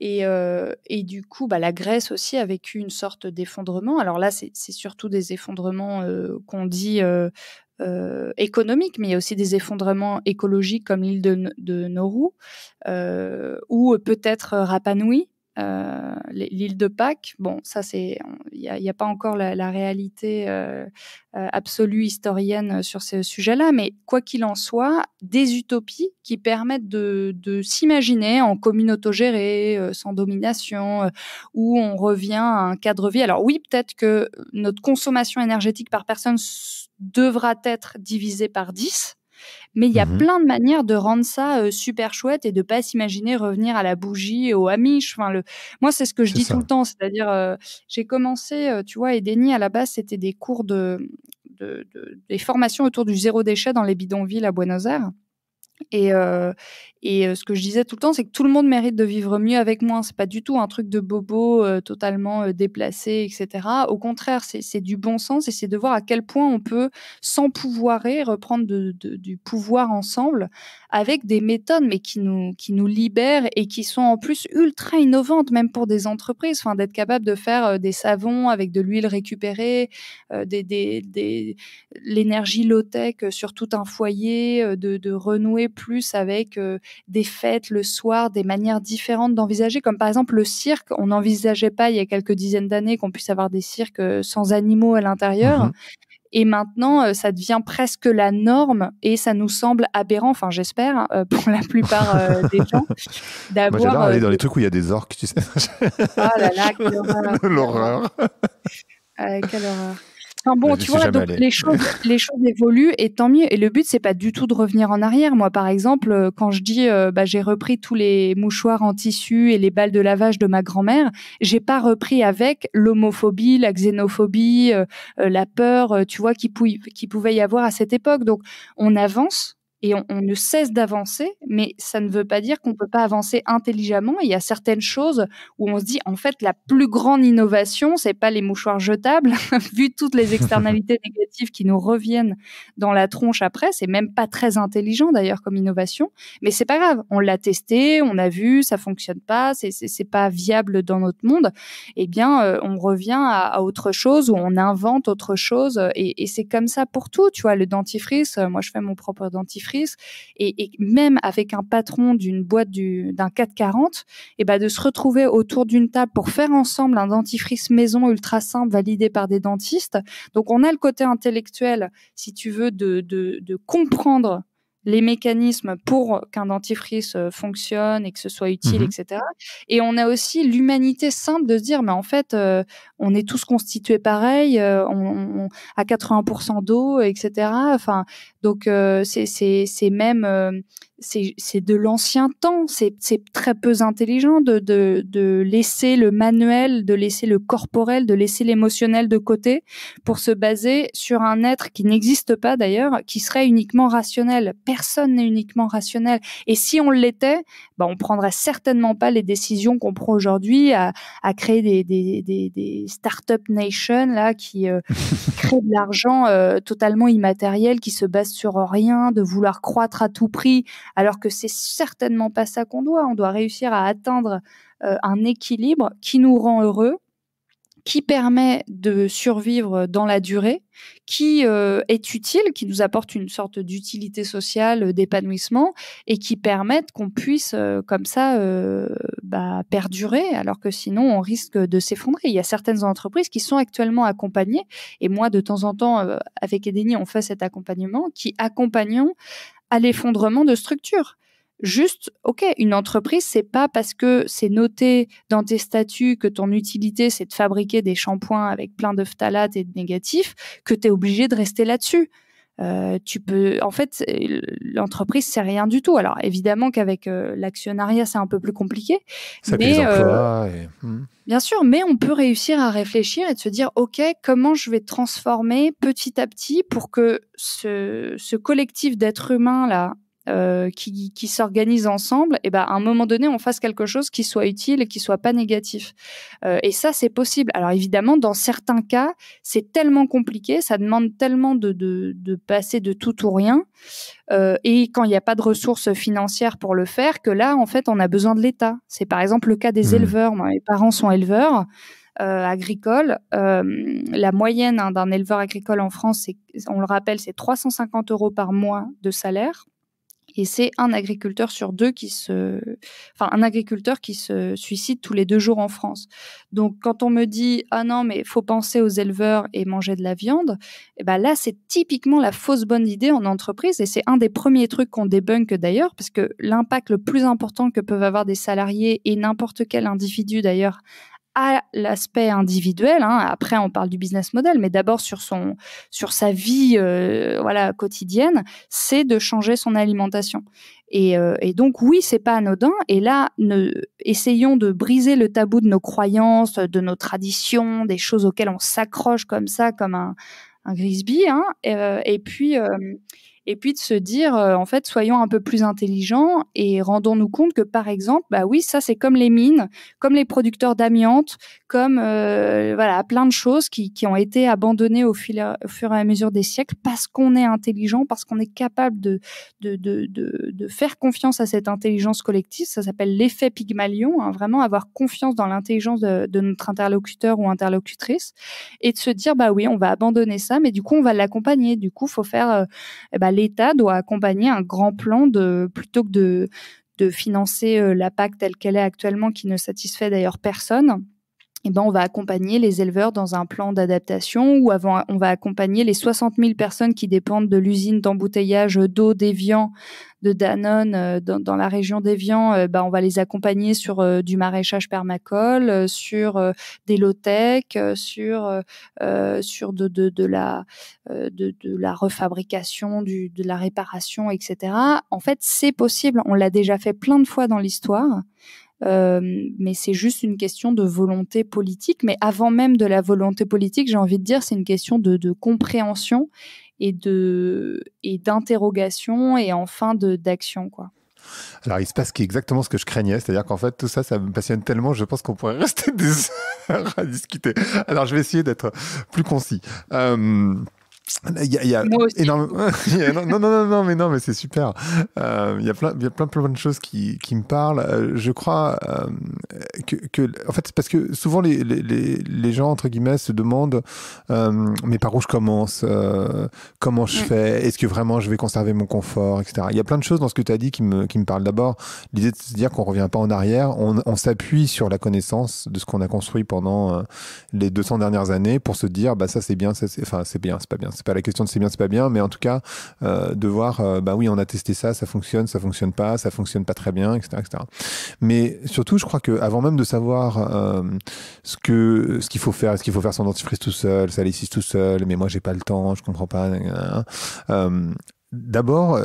Et, et, du coup, bah, la Grèce aussi a vécu une sorte d'effondrement. Alors là, c'est surtout des effondrements qu'on dit économiques, mais il y a aussi des effondrements écologiques comme l'île de, de, Nauru ou peut-être Rapanui. Euh, l'île de Pâques, bon, ça c'est, il n'y a, pas encore la, réalité euh, euh, absolue historienne sur ce sujet-là, mais quoi qu'il en soit, des utopies qui permettent de, s'imaginer en commune autogérée, sans domination, où on revient à un cadre vie. Alors oui, peut-être que notre consommation énergétique par personne devra être divisée par 10, mais il y a mmh plein de manières de rendre ça euh, super chouette et de pas s'imaginer revenir à la bougie, au Amish. Enfin, le... Moi, c'est ce que je dis tout le temps. C'est-à-dire, euh, j'ai commencé, euh, tu vois, et Denis à la base, c'était des cours de, des formations autour du zéro déchet dans les bidonvilles à Buenos Aires. Et, ce que je disais tout le temps, c'est que tout le monde mérite de vivre mieux avec moins. C'est pas du tout un truc de bobo totalement déplacé, etc. Au contraire, c'est du bon sens et c'est de voir à quel point on peut s'empouvoirer, reprendre du pouvoir ensemble avec des méthodes, mais qui nous, qui nous libèrent et qui sont en plus ultra innovantes, même pour des entreprises. Enfin, d'être capable de faire des savons avec de l'huile récupérée, des, l'énergie low-tech sur tout un foyer, de renouer plus avec euh, des fêtes le soir, des manières différentes d'envisager, comme par exemple le cirque. On n'envisageait pas il y a quelques dizaines d'années qu'on puisse avoir des cirques euh, sans animaux à l'intérieur. Mmh et maintenant, euh, ça devient presque la norme et ça nous semble aberrant, enfin j'espère, hein, pour la plupart des gens, d'avoir... J'adore aller dans les trucs où il y a des orques, tu sais. oh là là, L'horreur. quelle horreur bon, tu vois, les choses, les choses évoluent et tant mieux. Et le but, c'est pas du tout de revenir en arrière. Moi, par exemple, euh, quand je dis, euh, bah, j'ai repris tous les mouchoirs en tissu et les balles de lavage de ma grand-mère, j'ai pas repris avec l'homophobie, la xénophobie, euh, la peur, tu vois, qui pouvait y avoir à cette époque. Donc, on avance et on, ne cesse d'avancer, mais ça ne veut pas dire qu'on ne peut pas avancer intelligemment. Il y a certaines choses où on se dit, en fait, la plus grande innovation, ce c'est pas les mouchoirs jetables, vu toutes les externalités négatives qui nous reviennent dans la tronche après. C'est même pas très intelligent d'ailleurs comme innovation, mais c'est pas grave. On l'a testé, on a vu, ça fonctionne pas, c'est pas viable dans notre monde. Eh bien, euh, on revient à, autre chose, ou on invente autre chose, euh, et, et c'est comme ça pour tout. Tu vois, le dentifrice, euh, moi je fais mon propre dentifrice et, même avec un patron d'une boîte du, d'un 440, et eh ben, de se retrouver autour d'une table pour faire ensemble un dentifrice maison ultra simple validé par des dentistes. Donc on a le côté intellectuel, si tu veux, de, de comprendre les mécanismes pour qu'un dentifrice euh, fonctionne et que ce soit utile, mhm. etc. Et on a aussi l'humanité simple de se dire, mais en fait, euh, on est tous constitués pareil, euh, on, à 80% d'eau, etc. Enfin, donc c'est même c'est de l'ancien temps, c'est très peu intelligent de, de, de, laisser le manuel, de laisser le corporel, de laisser l'émotionnel de côté pour se baser sur un être qui n'existe pas d'ailleurs, qui serait uniquement rationnel. Personne n'est uniquement rationnel. Et si on l'était, bah on prendrait certainement pas les décisions qu'on prend aujourd'hui à, créer des, des, des, des start-up nation là, qui euh, créent de l'argent euh, totalement immatériel, qui se base sur rien, de vouloir croître à tout prix alors que c'est certainement pas ça qu'on doit. On doit réussir à atteindre euh, un équilibre qui nous rend heureux qui permet de survivre dans la durée, qui euh, est utile, qui nous apporte une sorte d'utilité sociale, euh, d'épanouissement, et qui permettent qu'on puisse euh, comme ça bah, perdurer, alors que sinon on risque de s'effondrer. Il y a certaines entreprises qui sont actuellement accompagnées, et moi de temps en temps avec Edeni on fait cet accompagnement, qui accompagnons à l'effondrement de structures. Juste, ok, une entreprise, c'est pas parce que c'est noté dans tes statuts que ton utilité c'est de fabriquer des shampoings avec plein de phtalates et de négatifs que tu es obligé de rester là-dessus. Euh, tu peux, en fait, euh, l'entreprise c'est rien du tout. Alors évidemment qu'avec euh, l'actionnariat c'est un peu plus compliqué, Ça mais hmm. bien sûr, mais on peut réussir à réfléchir et de se dire ok comment je vais transformer petit à petit pour que ce, ce collectif d'êtres humains là euh, qui, s'organisent ensemble, et eh ben à un moment donné, on fasse quelque chose qui soit utile et qui soit pas négatif. Euh, et ça, c'est possible. Alors évidemment, dans certains cas, c'est tellement compliqué, ça demande tellement de, passer de tout ou rien, euh, et quand il n'y a pas de ressources financières pour le faire, que là, en fait, on a besoin de l'État. C'est par exemple le cas des mmh. éleveurs. mes parents sont éleveurs. agricoles. la moyenne hein, d'un éleveur agricole en France, on le rappelle, c'est 350 euros par mois de salaire et c'est un agriculteur sur deux qui se, enfin un agriculteur qui se suicide tous les deux jours en France. Donc quand on me dit ah non mais faut penser aux éleveurs et manger de la viande, eh ben là c'est typiquement la fausse bonne idée en entreprise et c'est un des premiers trucs qu'on débunk d'ailleurs parce que l'impact le plus important que peuvent avoir des salariés et n'importe quel individu d'ailleurs à l'aspect individuel. Hein. Après, on parle du business model, mais d'abord sur son, sur sa vie, euh, voilà, quotidienne, c'est de changer son alimentation. Et, euh, donc oui, c'est pas anodin. Et là, essayons de briser le tabou de nos croyances, de nos traditions, des choses auxquelles on s'accroche comme ça, comme un, un Grisby. Hein. Euh, et, puis et puis de se dire, euh, en fait, soyons un peu plus intelligents et rendons-nous compte que, par exemple, bah oui, ça c'est comme les mines, comme les producteurs d'amiante, comme euh, voilà, plein de choses qui, qui ont été abandonnées au, fil fur et à mesure des siècles parce qu'on est intelligent, parce qu'on est capable de de, de, de, faire confiance à cette intelligence collective. Ça s'appelle l'effet Pygmalion, hein, vraiment avoir confiance dans l'intelligence de notre interlocuteur ou interlocutrice et de se dire, bah oui, on va abandonner ça, mais du coup, on va l'accompagner. Du coup, faut faire euh, eh bah, l'État doit accompagner un grand plan plutôt que de, de financer euh, la PAC telle qu'elle est actuellement, qui ne satisfait d'ailleurs personne eh ben, on va accompagner les éleveurs dans un plan d'adaptation ou avant, on va accompagner les 60 000 personnes qui dépendent de l'usine d'embouteillage d'eau d'Evian, de Danone euh, dans, la région d'Evian. Euh, ben, bah, on va les accompagner sur euh, du maraîchage permacole, sur des low-tech, sur, sur de, de, de la, de, de, la refabrication, de la réparation, etc. En fait, c'est possible. On l'a déjà fait plein de fois dans l'histoire. Euh, mais c'est juste une question de volonté politique. Mais avant même de la volonté politique, j'ai envie de dire, c'est une question de, compréhension et de et d'interrogation et enfin de d'action quoi. Alors, il se passe exactement ce que je craignais, c'est-à-dire qu'en fait, tout ça, ça me passionne tellement, je pense qu'on pourrait rester des heures à discuter. Alors, je vais essayer d'être plus concis. Euh... Il y a, énormément. non, non, non, mais non, mais c'est super. Euh, il y a plein, il y a plein, plein de choses qui, qui me parlent. Euh, je crois euh, que, en fait, c'est parce que souvent les, les, les gens entre guillemets se demandent, mais par où je commence Comment je fais Est-ce que vraiment je vais conserver mon confort, etc. Il y a plein de choses dans ce que tu as dit qui me, qui me parlent. D'abord, l'idée de se dire qu'on revient pas en arrière, on, s'appuie sur la connaissance de ce qu'on a construit pendant les 200 dernières années pour se dire, bah ça c'est bien, ça c'est, enfin c'est bien, c'est pas bien c'est pas la question de c'est bien, c'est pas bien, mais en tout cas, euh, de voir, euh, bah oui, on a testé ça, ça fonctionne, ça fonctionne pas, ça fonctionne pas très bien, etc. etc. Mais surtout, je crois que avant même de savoir euh, ce que ce qu'il faut faire, est-ce qu'il faut faire son dentifrice tout seul, ça six tout seul, mais moi j'ai pas le temps, je comprends pas. D'abord,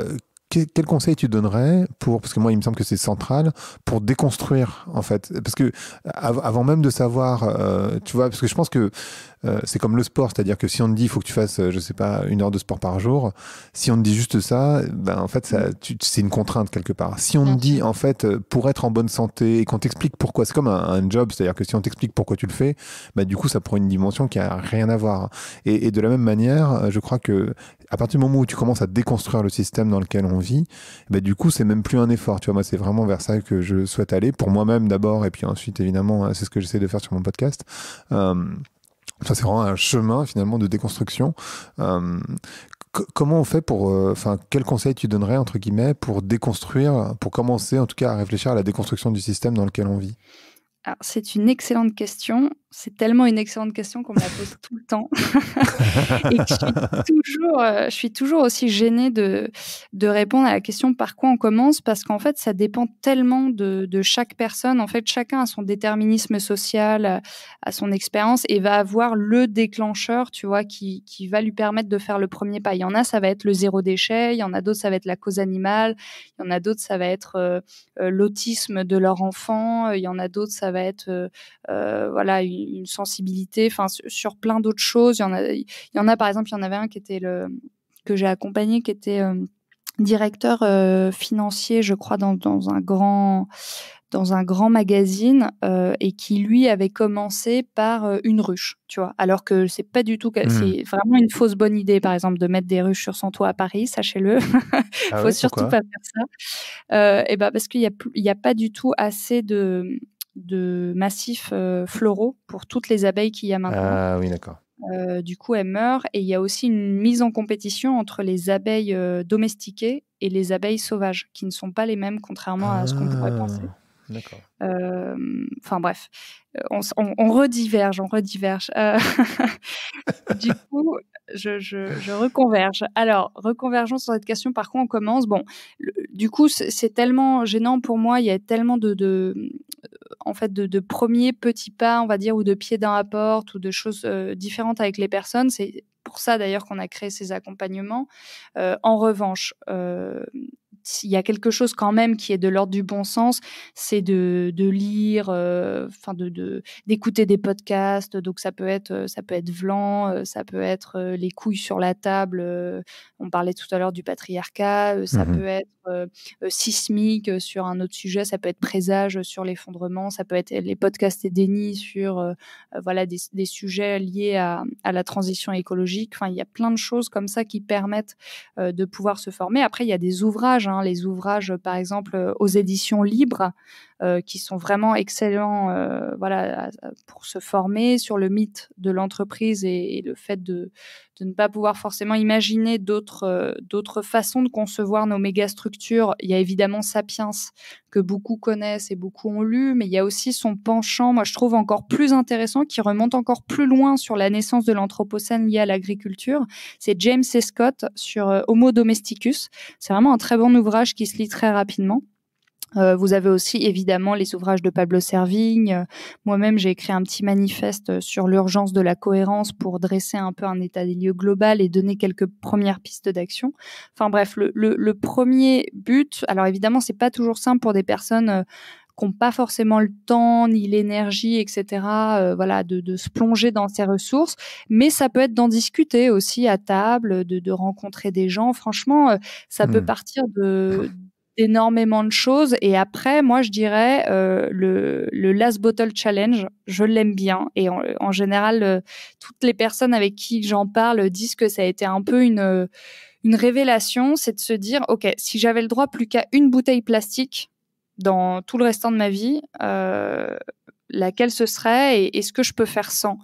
quel conseil tu donnerais pour, parce que moi il me semble que c'est central, pour déconstruire en fait Parce que avant même de savoir, euh, tu vois, parce que je pense que euh, c'est comme le sport, c'est-à-dire que si on te dit il faut que tu fasses, euh, je sais pas, une heure de sport par jour, si on te dit juste ça, ben en fait mm. c'est une contrainte quelque part. Si on te dit en fait pour être en bonne santé et qu'on t'explique pourquoi, c'est comme un, job, c'est-à-dire que si on t'explique pourquoi tu le fais, ben, du coup ça prend une dimension qui a rien à voir. Et, et de la même manière, je crois que à partir du moment où tu commences à déconstruire le système dans lequel on vie, bah, du coup, c'est même plus un effort. Tu vois, moi, c'est vraiment vers ça que je souhaite aller, pour moi-même d'abord, et puis ensuite, évidemment, hein, c'est ce que j'essaie de faire sur mon podcast. Euh, c'est vraiment un chemin finalement de déconstruction. Euh, comment on fait pour, euh, enfin, quel conseil tu donnerais entre guillemets pour déconstruire, pour commencer en tout cas à réfléchir à la déconstruction du système dans lequel on vit C'est une excellente question c'est tellement une excellente question qu'on me la pose tout le temps. Euh, je, suis toujours, aussi gênée de, répondre à la question par quoi on commence parce qu'en fait, ça dépend tellement de, chaque personne. En fait, chacun a son déterminisme social, à euh, son expérience et va avoir le déclencheur, tu vois, qui, va lui permettre de faire le premier pas. Il y en a, ça va être le zéro déchet. Il y en a d'autres, ça va être la cause animale. Il y en a d'autres, ça va être euh, l'autisme de leur enfant. Il y en a d'autres, ça va être, voilà, une sensibilité, enfin sur, plein d'autres choses. Il y en a, il y en a par exemple, il y en avait un qui était le que j'ai accompagné, qui était euh, directeur euh, financier, je crois, dans, dans, un grand dans un grand magazine euh, et qui lui avait commencé par une ruche, tu vois. Alors que c'est pas du tout, hmm. c'est vraiment une fausse bonne idée, par exemple, de mettre des ruches sur son toit à Paris, sachez-le. Il ne ah faut surtout pas faire ça. et ben parce qu'il n'y a, y a pas du tout assez de de massifs euh, floraux pour toutes les abeilles qu'il y a maintenant. Ah oui, d'accord. Euh, du coup, elles meurent et il y a aussi une mise en compétition entre les abeilles euh, domestiquées et les abeilles sauvages, qui ne sont pas les mêmes, contrairement à ce qu'on pourrait ah. penser. Euh, enfin bref, on, rediverge, on rediverge. Euh, du coup, je, reconverge. Alors, reconvergeons sur cette question. Par quoi on commence Bon, du coup, c'est tellement gênant pour moi. Il y a tellement de, euh, en fait, de, premiers petits pas, on va dire, ou de pieds dans la porte, ou de choses différentes avec les personnes. C'est pour ça d'ailleurs qu'on a créé ces accompagnements. en revanche, il y a quelque chose quand même qui est de l'ordre du bon sens, c'est de, de, lire, euh, enfin de d'écouter des podcasts. Donc ça peut être euh, ça peut être Vlan, euh, ça peut être les couilles sur la table. on parlait tout à l'heure du patriarcat. ça mmh peut être euh, euh, sismique, euh, sur un autre sujet, ça peut être présage sur l'effondrement, ça peut être les podcasts et dénis sur voilà des, sujets liés à, la transition écologique. Enfin, il y a plein de choses comme ça qui permettent de pouvoir se former. Après, il y a des ouvrages, hein, les ouvrages par exemple aux éditions libres. Euh, qui sont vraiment excellents euh, voilà, pour se former sur le mythe de l'entreprise et, le fait de, de, ne pas pouvoir forcément imaginer d'autres euh, d'autres façons de concevoir nos méga structures. Il y a évidemment Sapiens que beaucoup connaissent et beaucoup ont lu, mais il y a aussi son penchant, moi je trouve encore plus intéressant, qui remonte encore plus loin sur la naissance de l'anthropocène liée à l'agriculture. C'est James C. Scott sur Homo domesticus. C'est vraiment un très bon ouvrage qui se lit très rapidement. Euh, vous avez aussi évidemment les ouvrages de Pablo Servigne. Moi-même, j'ai écrit un petit manifeste sur l'urgence de la cohérence pour dresser un peu un état des lieux global et donner quelques premières pistes d'action. Enfin bref, le, premier but, alors évidemment, c'est pas toujours simple pour des personnes euh, qui n'ont pas forcément le temps ni l'énergie, etc. Euh, voilà, de, se plonger dans ces ressources, mais ça peut être d'en discuter aussi à table, de, rencontrer des gens. Franchement, ça peut hmm. partir de énormément de choses. Et après, moi, je dirais euh, le, le, Last Bottle Challenge, je l'aime bien. Et en, général, euh, toutes les personnes avec qui j'en parle disent que ça a été un peu une, euh, une révélation. C'est de se dire, OK, si j'avais le droit plus qu'à une bouteille plastique dans tout le restant de ma vie, laquelle ce serait et est-ce que je peux faire sans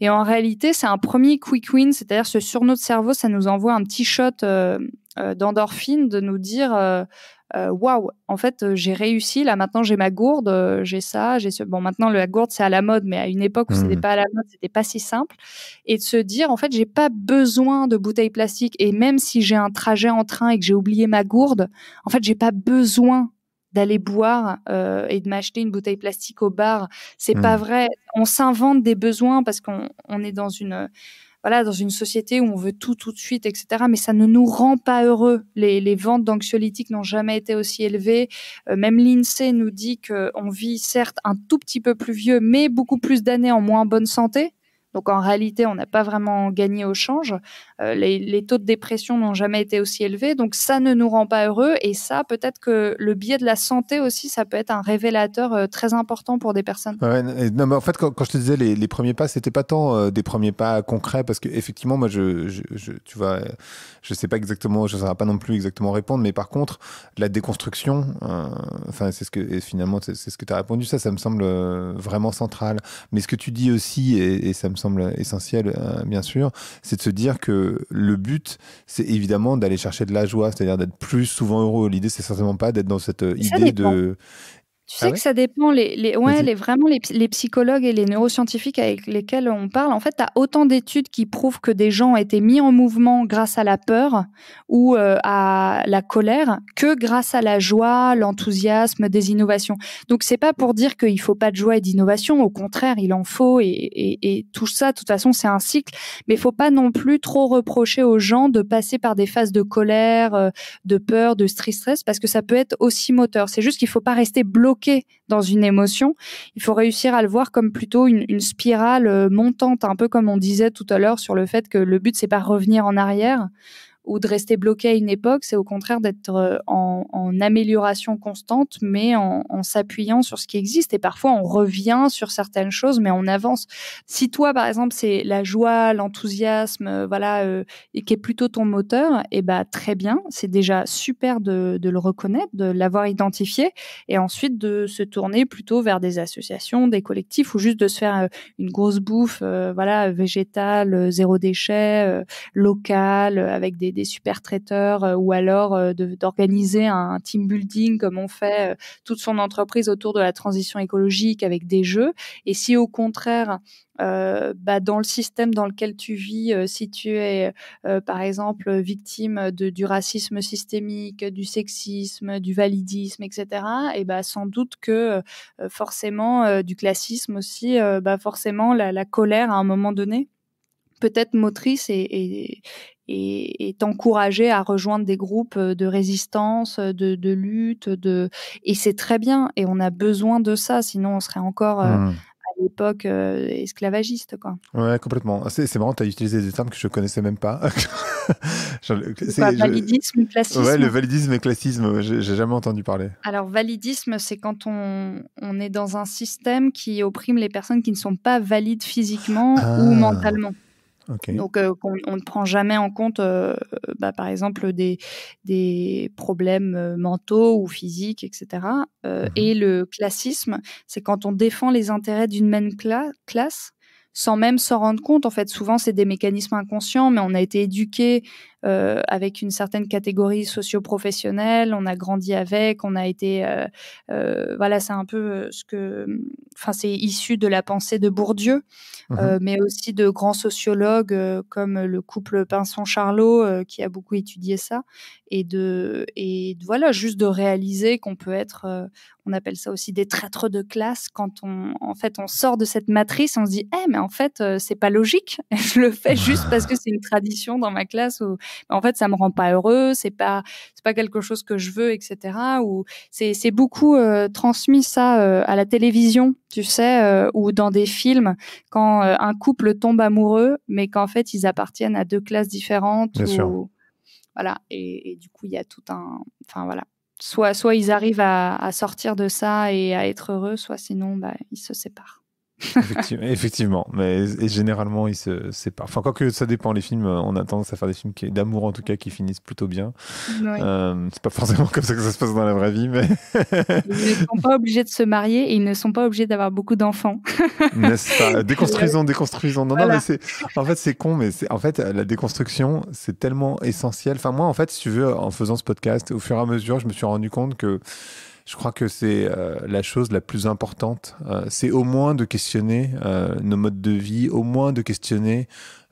Et en réalité, c'est un premier quick win, c'est-à-dire ce sur notre cerveau, ça nous envoie un petit shot d'endorphine de nous dire euh, waouh, en fait, euh, j'ai réussi. Là, maintenant, j'ai ma gourde, euh, j'ai ça, j'ai ce. Bon, maintenant, la gourde, c'est à la mode, mais à une époque où ce c'était mmh. pas à la mode, c'était pas si simple. Et de se dire, en fait, j'ai pas besoin de bouteilles plastiques. Et même si j'ai un trajet en train et que j'ai oublié ma gourde, en fait, j'ai pas besoin d'aller boire et de m'acheter une bouteille plastique au bar. C'est pas mmh. vrai. On s'invente des besoins parce qu'on est dans une voilà, dans une société où on veut tout tout de suite, etc. Mais ça ne nous rend pas heureux. Les, ventes d'anxiolytiques n'ont jamais été aussi élevées. Euh, même l'INSEE nous dit qu'on vit certes un tout petit peu plus vieux, mais beaucoup plus d'années en moins bonne santé. Donc en réalité, on n'a pas vraiment gagné au change. Euh, les, taux de dépression n'ont jamais été aussi élevés, donc ça ne nous rend pas heureux. Et ça, peut-être que le biais de la santé aussi, ça peut être un révélateur euh, très important pour des personnes. non, mais en fait, quand, je te disais les, premiers pas, c'était pas tant euh, des premiers pas concrets, parce que effectivement, moi, je, je, tu vois, je sais pas exactement, je ne saurais pas non plus exactement répondre, mais par contre, la déconstruction, enfin, c'est ce que et finalement, c'est ce que tu as répondu, ça, ça me semble vraiment central. Mais ce que tu dis aussi, et, ça me semble essentiel, bien sûr, c'est de se dire que le, but, c'est évidemment d'aller chercher de la joie, c'est-à-dire d'être plus souvent heureux. L'idée, c'est certainement pas d'être dans cette euh, idée de tu ah sais que ça dépend. Les, vraiment, les, psychologues et les neuroscientifiques avec lesquels on parle, en fait, tu as autant d'études qui prouvent que des gens ont été mis en mouvement grâce à la peur ou euh, à la colère que grâce à la joie, l'enthousiasme, des innovations. Donc, c'est pas pour dire qu'il faut pas de joie et d'innovation. Au contraire, il en faut. Et, tout ça, de toute façon, c'est un cycle. Mais il faut pas non plus trop reprocher aux gens de passer par des phases de colère, euh, de peur, de stress, stress, parce que ça peut être aussi moteur. C'est juste qu'il faut pas rester bloqué dans une émotion. Il faut réussir à le voir comme plutôt une spirale euh, montante, un peu comme on disait tout à l'heure sur le fait que le but, c'est pas revenir en arrière ou de rester bloqué à une époque, c'est au contraire d'être euh, en, amélioration constante, mais en, s'appuyant sur ce qui existe. Et parfois, on revient sur certaines choses, mais on avance. Si toi, par exemple, c'est la joie, l'enthousiasme, euh, voilà, euh, qui est plutôt ton moteur, et eh bah ben, très bien, c'est déjà super de, le reconnaître, de l'avoir identifié, et ensuite de se tourner plutôt vers des associations, des collectifs, ou juste de se faire une grosse bouffe, voilà, végétale, zéro déchet, local, locale, avec des des super traiteurs euh, ou alors euh, d'organiser un team building comme on fait euh, toute son entreprise autour de la transition écologique avec des jeux. Et si au contraire, bah, dans le système dans lequel tu vis, si tu es par exemple victime de, du racisme systémique, du sexisme, du validisme, etc., et bah, sans doute que forcément du classisme aussi, bah, forcément la colère à un moment donné peut-être motrice et, est et, à rejoindre des groupes euh, de résistance, euh, de, lutte, de et c'est très bien et on a besoin de ça, sinon on serait encore euh, mmh. à l'époque esclavagiste quoi. Ouais complètement. Ah, c'est marrant, tu as utilisé des termes que je connaissais même pas. validisme et classisme. Ouais, le validisme et classisme, j'ai jamais entendu parler. Alors, validisme, c'est quand on, on, est dans un système qui opprime les personnes qui ne sont pas valides physiquement ou ah. mentalement. Donc, on, ne prend jamais en compte, bah, par exemple, des, problèmes mentaux ou physiques, etc. Mmh et le classisme, c'est quand on défend les intérêts d'une même classe sans même s'en rendre compte. En fait, souvent, c'est des mécanismes inconscients, mais on a été éduqué euh, avec une certaine catégorie socio-professionnelle. On a grandi avec, on a été, euh, euh voilà, c'est un peu euh, ce que, enfin, c'est issu de la pensée de Bourdieu, mmh euh, mais aussi de grands sociologues comme le couple Pinson-Charlot qui a beaucoup étudié ça, et de, et voilà, juste de réaliser qu'on peut être, on appelle ça aussi des traîtres de classe quand on, en fait, on sort de cette matrice, on se dit, eh, mais en fait, c'est pas logique. Je le fais juste parce que c'est une tradition dans ma classe où... » en fait, ça me rend pas heureux, c'est pas, c'est pas quelque chose que je veux, etc. Ou c'est, beaucoup euh, transmis ça euh, à la télévision, tu sais, euh, ou dans des films quand un couple tombe amoureux, mais qu'en fait ils appartiennent à deux classes différentes. Voilà. Et, du coup, il y a tout un, enfin voilà. Soit, soit ils arrivent à, sortir de ça et à être heureux, soit sinon, bah, ils se séparent. Effectivement, mais généralement ils se séparent. Enfin, quoique ça dépend, les films, euh, on a tendance à faire des films d'amour en tout cas qui finissent plutôt bien. Euh, c'est pas forcément comme ça que ça se passe dans la vraie vie, mais. ils ne sont pas obligés de se marier et ils ne sont pas obligés d'avoir beaucoup d'enfants. N'est-ce Déconstruisons, déconstruisons. Non, non, mais c'est. En fait, c'est con, mais c'est en fait la déconstruction, c'est tellement essentiel. Enfin, moi, en fait, si tu veux, en faisant ce podcast, au fur et à mesure, je me suis rendu compte que je crois que c'est euh, la chose la plus importante. Euh, c'est au moins de questionner euh, nos modes de vie, au moins de questionner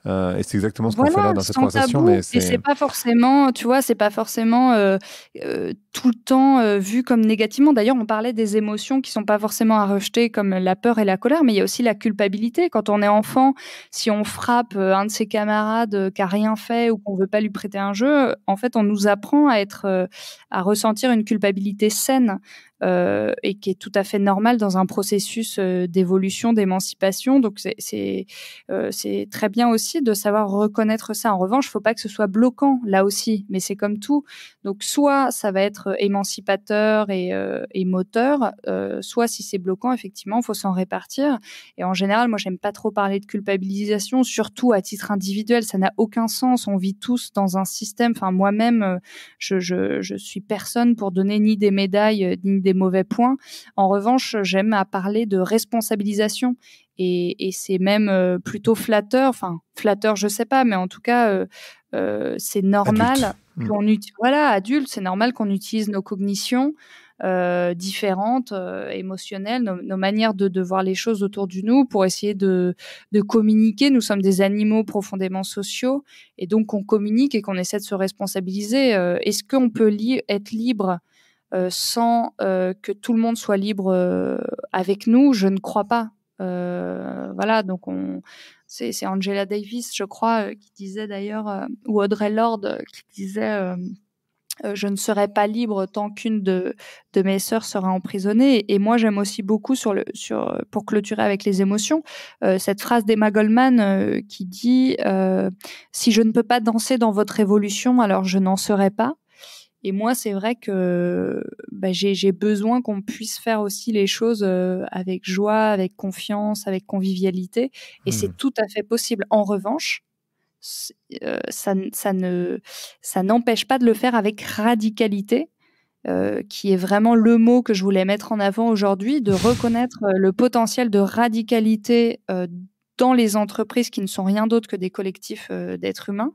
euh, et c'est exactement ce qu'on fait là dans cette conversation. mais et c'est pas forcément, tu vois, c'est pas forcément euh, euh, tout le temps vu comme négativement. D'ailleurs, on parlait des émotions qui sont pas forcément à rejeter, comme la peur et la colère, mais il y a aussi la culpabilité. Quand on est enfant, si on frappe un de ses camarades qui a rien fait ou qu'on veut pas lui prêter un jeu, en fait, on nous apprend à être, à ressentir une culpabilité saine. Euh, et qui est tout à fait normal dans un processus euh, d'évolution, d'émancipation. Donc euh, c'est très bien aussi de savoir reconnaître ça. En revanche, il faut pas que ce soit bloquant là aussi, mais c'est comme tout. Donc soit ça va être émancipateur et, moteur, soit si c'est bloquant, effectivement, il faut s'en répartir. Et en général, moi j'aime pas trop parler de culpabilisation, surtout à titre individuel, ça n'a aucun sens. On vit tous dans un système. Enfin moi-même, je, je je suis personne pour donner ni des médailles ni des mauvais points. En revanche, j'aime à parler de responsabilisation et, c'est même euh, plutôt flatteur. Enfin, flatteur, je sais pas, mais en tout cas, euh, euh, c'est normal qu'on mm. utilise. Voilà, adulte, c'est normal qu'on utilise nos cognitions. différentes, émotionnelles, nos, manières de, voir les choses autour de nous pour essayer de, communiquer. Nous sommes des animaux profondément sociaux et donc on communique et qu'on essaie de se responsabiliser. Est-ce qu'on peut être libre euh, sans euh, que tout le monde soit libre euh, avec nous, je ne crois pas. voilà, donc on, c'est Angela Davis, je crois, qui disait d'ailleurs, ou Audrey Lorde qui disait je ne serai pas libre tant qu'une de, mes sœurs sera emprisonnée. Et moi, j'aime aussi beaucoup, sur le, sur, pour clôturer avec les émotions, cette phrase d'Emma Goldman qui dit Si je ne peux pas danser dans votre évolution, alors je n'en serai pas. Et moi, c'est vrai que bah, j'ai besoin qu'on puisse faire aussi les choses euh, avec joie, avec confiance, avec convivialité. Et mmh. c'est tout à fait possible. En revanche, euh, ça, ne ça n'empêche pas de le faire avec radicalité. Euh, qui est vraiment le mot que je voulais mettre en avant aujourd'hui, de reconnaître le potentiel de radicalité dans les entreprises qui ne sont rien d'autre que des collectifs euh, d'êtres humains,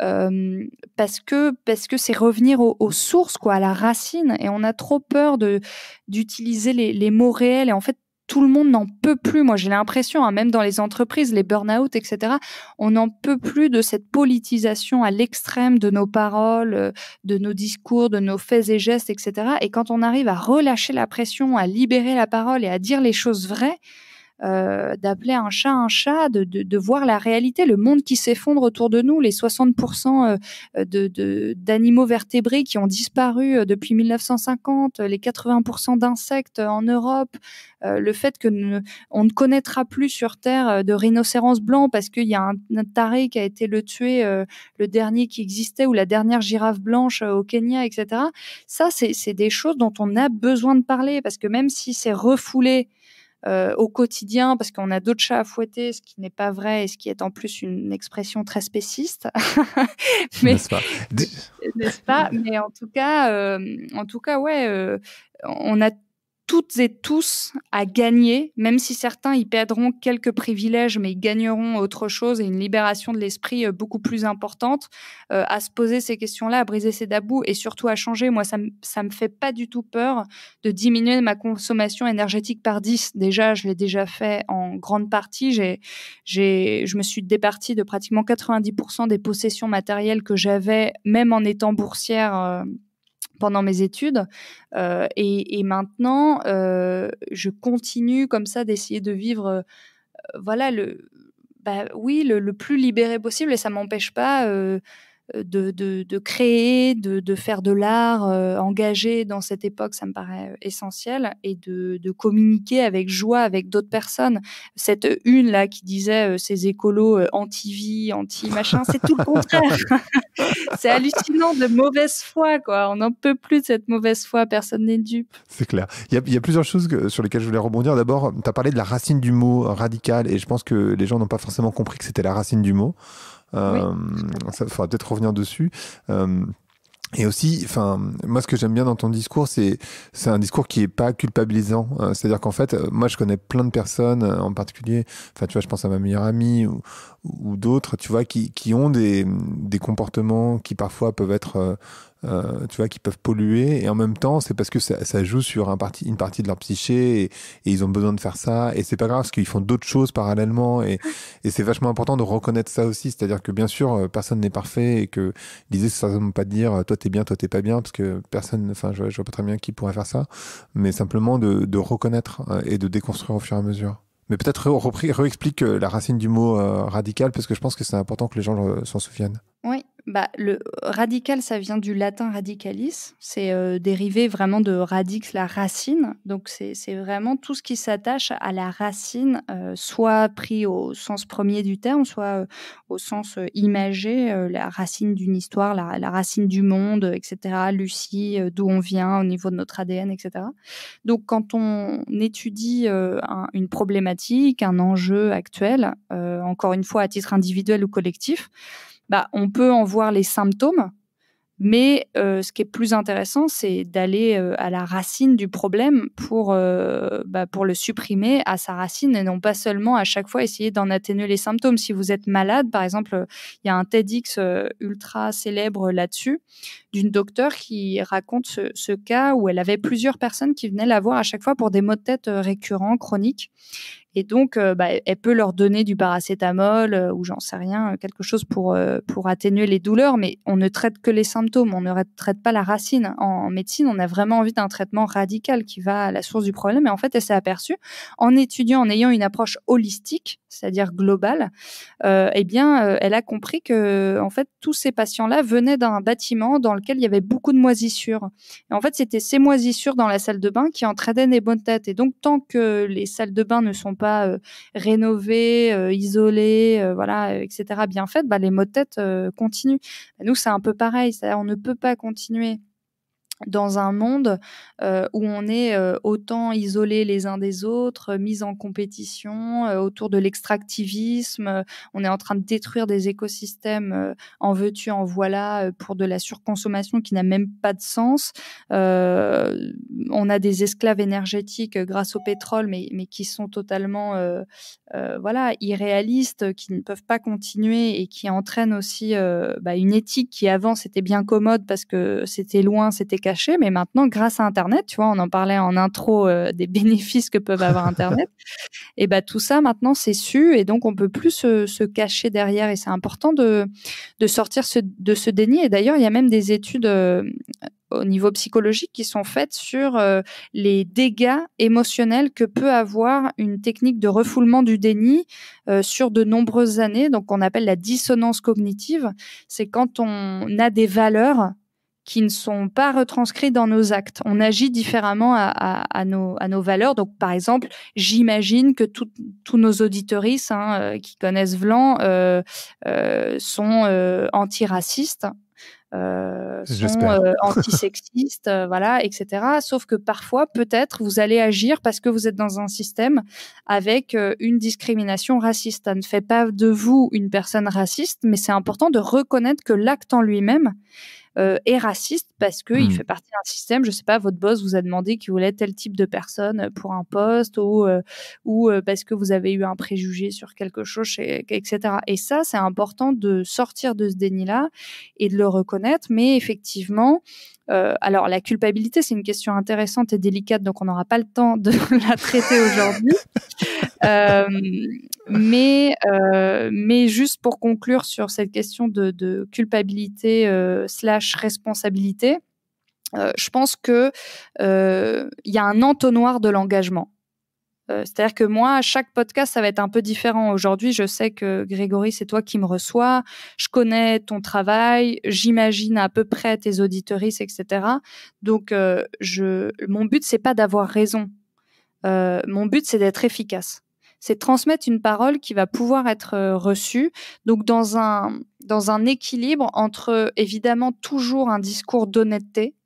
euh, parce que parce que c'est revenir aux sources, quoi, à la racine, et on a trop peur de d'utiliser les, mots réels, et en fait tout le monde n'en peut plus. Moi, j'ai l'impression, hein, même dans les entreprises, les burn-out, etc., on n'en peut plus de cette politisation à l'extrême de nos paroles, euh, de nos discours, de nos faits et gestes, etc. Et quand on arrive à relâcher la pression, à libérer la parole et à dire les choses vraies, euh, d'appeler un chat un chat, de, voir la réalité, le monde qui s'effondre autour de nous, les 60% euh, d'animaux vertébrés qui ont disparu euh, depuis 1950, les 80% d'insectes en Europe, le fait que ne, on ne connaîtra plus sur Terre de rhinocéros blanc parce qu'il y a un, taré qui a été le tué, le dernier qui existait ou la dernière girafe blanche au Kenya, etc. Ça, c'est des choses dont on a besoin de parler parce que même si c'est refoulé, euh, au quotidien parce qu'on a d'autres chats à fouetter, ce qui n'est pas vrai et ce qui est en plus une expression très spéciste. mais n'est-ce pas, Mais en tout cas, euh, en tout cas, ouais, euh, on a toutes et tous à gagner, même si certains y perdront quelques privilèges, mais ils gagneront autre chose et une libération de l'esprit euh, beaucoup plus importante, euh, à se poser ces questions-là, à briser ces tabous et surtout à changer. Moi, ça ne me fait pas du tout peur de diminuer ma consommation énergétique par 10. Déjà, je l'ai déjà fait en grande partie. J'ai, j'ai, je me suis départie de pratiquement 90% des possessions matérielles que j'avais, même en étant boursière. Euh, pendant mes études. Euh, et, maintenant, euh, je continue comme ça d'essayer de vivre, euh, voilà, le, bah oui, le, le, plus libéré possible. Et ça m'empêche pas euh, de, créer, de, faire de l'art euh, engagé dans cette époque, ça me paraît euh, essentiel, et de, communiquer avec joie avec d'autres personnes. Cette une là qui disait ces écolos anti-vie, anti-machin, c'est tout le contraire. c'est hallucinant de mauvaise foi, quoi. On n'en peut plus de cette mauvaise foi, personne n'est dupe. C'est clair. Il y, a, plusieurs choses sur lesquelles je voulais rebondir. D'abord, tu as parlé de la racine du mot radical, et je pense que les gens n'ont pas forcément compris que c'était la racine du mot. Euh, ça faudra peut-être revenir dessus. Euh, et aussi, enfin, moi, ce que j'aime bien dans ton discours, c'est c'est un discours qui est pas culpabilisant. Euh, c'est-à-dire qu'en fait, euh, moi, je connais plein de personnes, euh, en particulier, enfin, tu vois, je pense à ma meilleure amie ou, ou d'autres, tu vois, qui, qui ont des, des comportements qui parfois peuvent être euh, tu vois, qui peuvent polluer. Et en même temps, c'est parce que ça, ça joue sur un parti, une partie de leur psyché et, ils ont besoin de faire ça. Et c'est pas grave parce qu'ils font d'autres choses parallèlement. Et, c'est vachement important de reconnaître ça aussi. C'est-à-dire que bien sûr, euh, personne n'est parfait et que l'idée, c'est certainement pas de dire euh, toi t'es bien, toi t'es pas bien, parce que personne, enfin, je, vois pas très bien qui pourrait faire ça. Mais simplement de, de reconnaître euh, et de déconstruire au fur et à mesure. Mais peut-être réexplique la racine du mot radical parce que je pense que c'est important que les gens s'en souviennent. Oui, bah, le radical, ça vient du latin radicalis, c'est euh, dérivé vraiment de radix, la racine. Donc c'est vraiment tout ce qui s'attache à la racine, euh, soit pris au sens premier du terme, soit euh, au sens imagé, la racine d'une histoire, la, racine du monde, etc. Lucie, d'où on vient au niveau de notre ADN, etc. Donc quand on étudie une problématique, un enjeu actuel, encore une fois à titre individuel ou collectif, bah, on peut en voir les symptômes, mais euh, ce qui est plus intéressant, c'est d'aller euh, à la racine du problème pour, euh, bah, pour le supprimer à sa racine et non pas seulement à chaque fois essayer d'en atténuer les symptômes. Si vous êtes malade, par exemple, il y a un TEDx ultra célèbre là-dessus d'une docteure qui raconte ce, ce, cas où elle avait plusieurs personnes qui venaient la voir à chaque fois pour des maux de tête récurrents, chroniques. Et donc, euh, bah, elle peut leur donner du paracétamol euh, ou j'en sais rien, euh, quelque chose pour, pour atténuer les douleurs, mais on ne traite que les symptômes, on ne traite pas la racine. En, médecine, on a vraiment envie d'un traitement radical qui va à la source du problème. Et en fait, elle s'est aperçue, en étudiant, en ayant une approche holistique, c'est-à-dire globale, euh, eh bien, elle a compris que, en fait, tous ces patients-là venaient d'un bâtiment dans lequel il y avait beaucoup de moisissures. Et en fait, c'était ces moisissures dans la salle de bain qui entraînaient les bonnes têtes. Et donc, tant que les salles de bain ne sont pas pas euh, rénové, euh, isolé, euh, voilà, etc. bien fait, bah, les maux de tête continuent. Bah, nous, c'est un peu pareil. On ne peut pas continuer dans un monde euh, où on est euh, autant isolés les uns des autres, euh, mis en compétition autour de l'extractivisme, on est en train de détruire des écosystèmes en veux-tu, en voilà, pour de la surconsommation qui n'a même pas de sens. on a des esclaves énergétiques grâce au pétrole, mais, qui sont totalement voilà, irréalistes, qui ne peuvent pas continuer et qui entraînent aussi bah, une éthique qui avant c'était bien commode parce que c'était loin, c'était mais maintenant, grâce à Internet, tu vois, on en parlait en intro euh, des bénéfices que peuvent avoir Internet, et ben tout ça maintenant c'est su, et donc on peut plus se, cacher derrière, et c'est important de, de sortir de ce déni. Et d'ailleurs, il y a même des études euh, au niveau psychologique qui sont faites sur euh, les dégâts émotionnels que peut avoir une technique de refoulement du déni sur de nombreuses années. Donc, on appelle la dissonance cognitive. C'est quand on a des valeurs qui ne sont pas retranscrits dans nos actes. On agit différemment à, nos, à nos, valeurs. Donc, par exemple, j'imagine que tous nos auditorices hein, euh, qui connaissent Vlan euh, euh, sont antiracistes. sont antisexistes, voilà, etc. Sauf que parfois, peut-être, vous allez agir parce que vous êtes dans un système avec une discrimination raciste. Ça ne fait pas de vous une personne raciste, mais c'est important de reconnaître que l'acte en lui-même, euh, est raciste parce que il hmm. fait partie d'un système. Je sais pas, votre boss vous a demandé qu'il voulait tel type de personne pour un poste ou, euh, ou euh, parce que vous avez eu un préjugé sur quelque chose, etc. Et ça, c'est important de sortir de ce déni-là et de le reconnaître. Mais effectivement, alors, la culpabilité, c'est une question intéressante et délicate, donc on n'aura pas le temps de la traiter aujourd'hui. Euh, mais, euh, mais juste pour conclure sur cette question de, culpabilité euh, slash responsabilité, je pense que il y a un entonnoir de l'engagement. C'est-à-dire que moi, chaque podcast, ça va être un peu différent. Aujourd'hui, je sais que Grégory, c'est toi qui me reçois. Je connais ton travail. J'imagine à peu près tes auditorices, etc. Donc, je, mon but, c'est pas d'avoir raison. mon but, c'est d'être efficace c'est transmettre une parole qui va pouvoir être euh, reçue. Donc dans un dans un équilibre entre évidemment toujours un discours d'honnêteté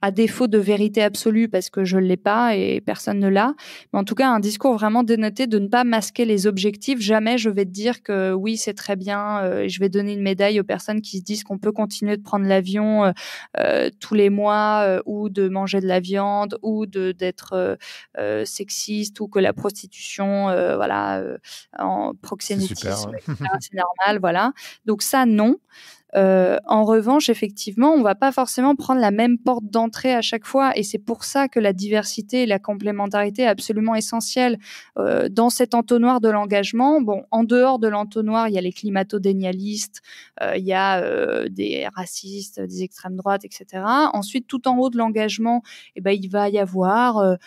à défaut de vérité absolue parce que je ne l'ai pas et personne ne l'a, mais en tout cas un discours vraiment dénoté de ne pas masquer les objectifs. Jamais je vais te dire que oui c'est très bien, euh, je vais donner une médaille aux personnes qui se disent qu'on peut continuer de prendre l'avion euh, euh, tous les mois ou de manger de la viande ou de d'être sexiste ou que la prostitution voilà en proxénétisme c'est normal voilà. Donc ça non. Euh, en revanche, effectivement, on va pas forcément prendre la même porte d'entrée à chaque fois, et c'est pour ça que la diversité et la complémentarité est absolument essentielle euh, dans cet entonnoir de l'engagement. Bon, en dehors de l'entonnoir, il y a les climato-dénialistes, euh, il y a des racistes, des extrêmes droites, etc. Ensuite, tout en haut de l'engagement, eh ben, il va y avoir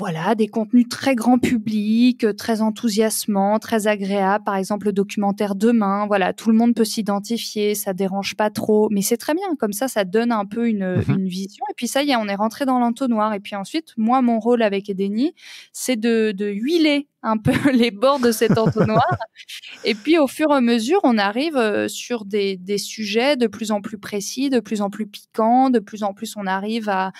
voilà, des contenus très grand public, euh, très enthousiasmants, très agréables. Par exemple, le documentaire Demain, voilà, tout le monde peut s'identifier, ça dérange pas trop, mais c'est très bien. Comme ça, ça donne un peu une, mhm. vision. Et puis ça y est, on est rentré dans l'entonnoir. Et puis ensuite, moi, mon rôle avec Edeni, c'est de, huiler un peu les bords de cet entonnoir. et puis, au fur et à mesure, on arrive euh, sur des, sujets de plus en plus précis, de plus en plus piquants, de plus en plus on arrive à,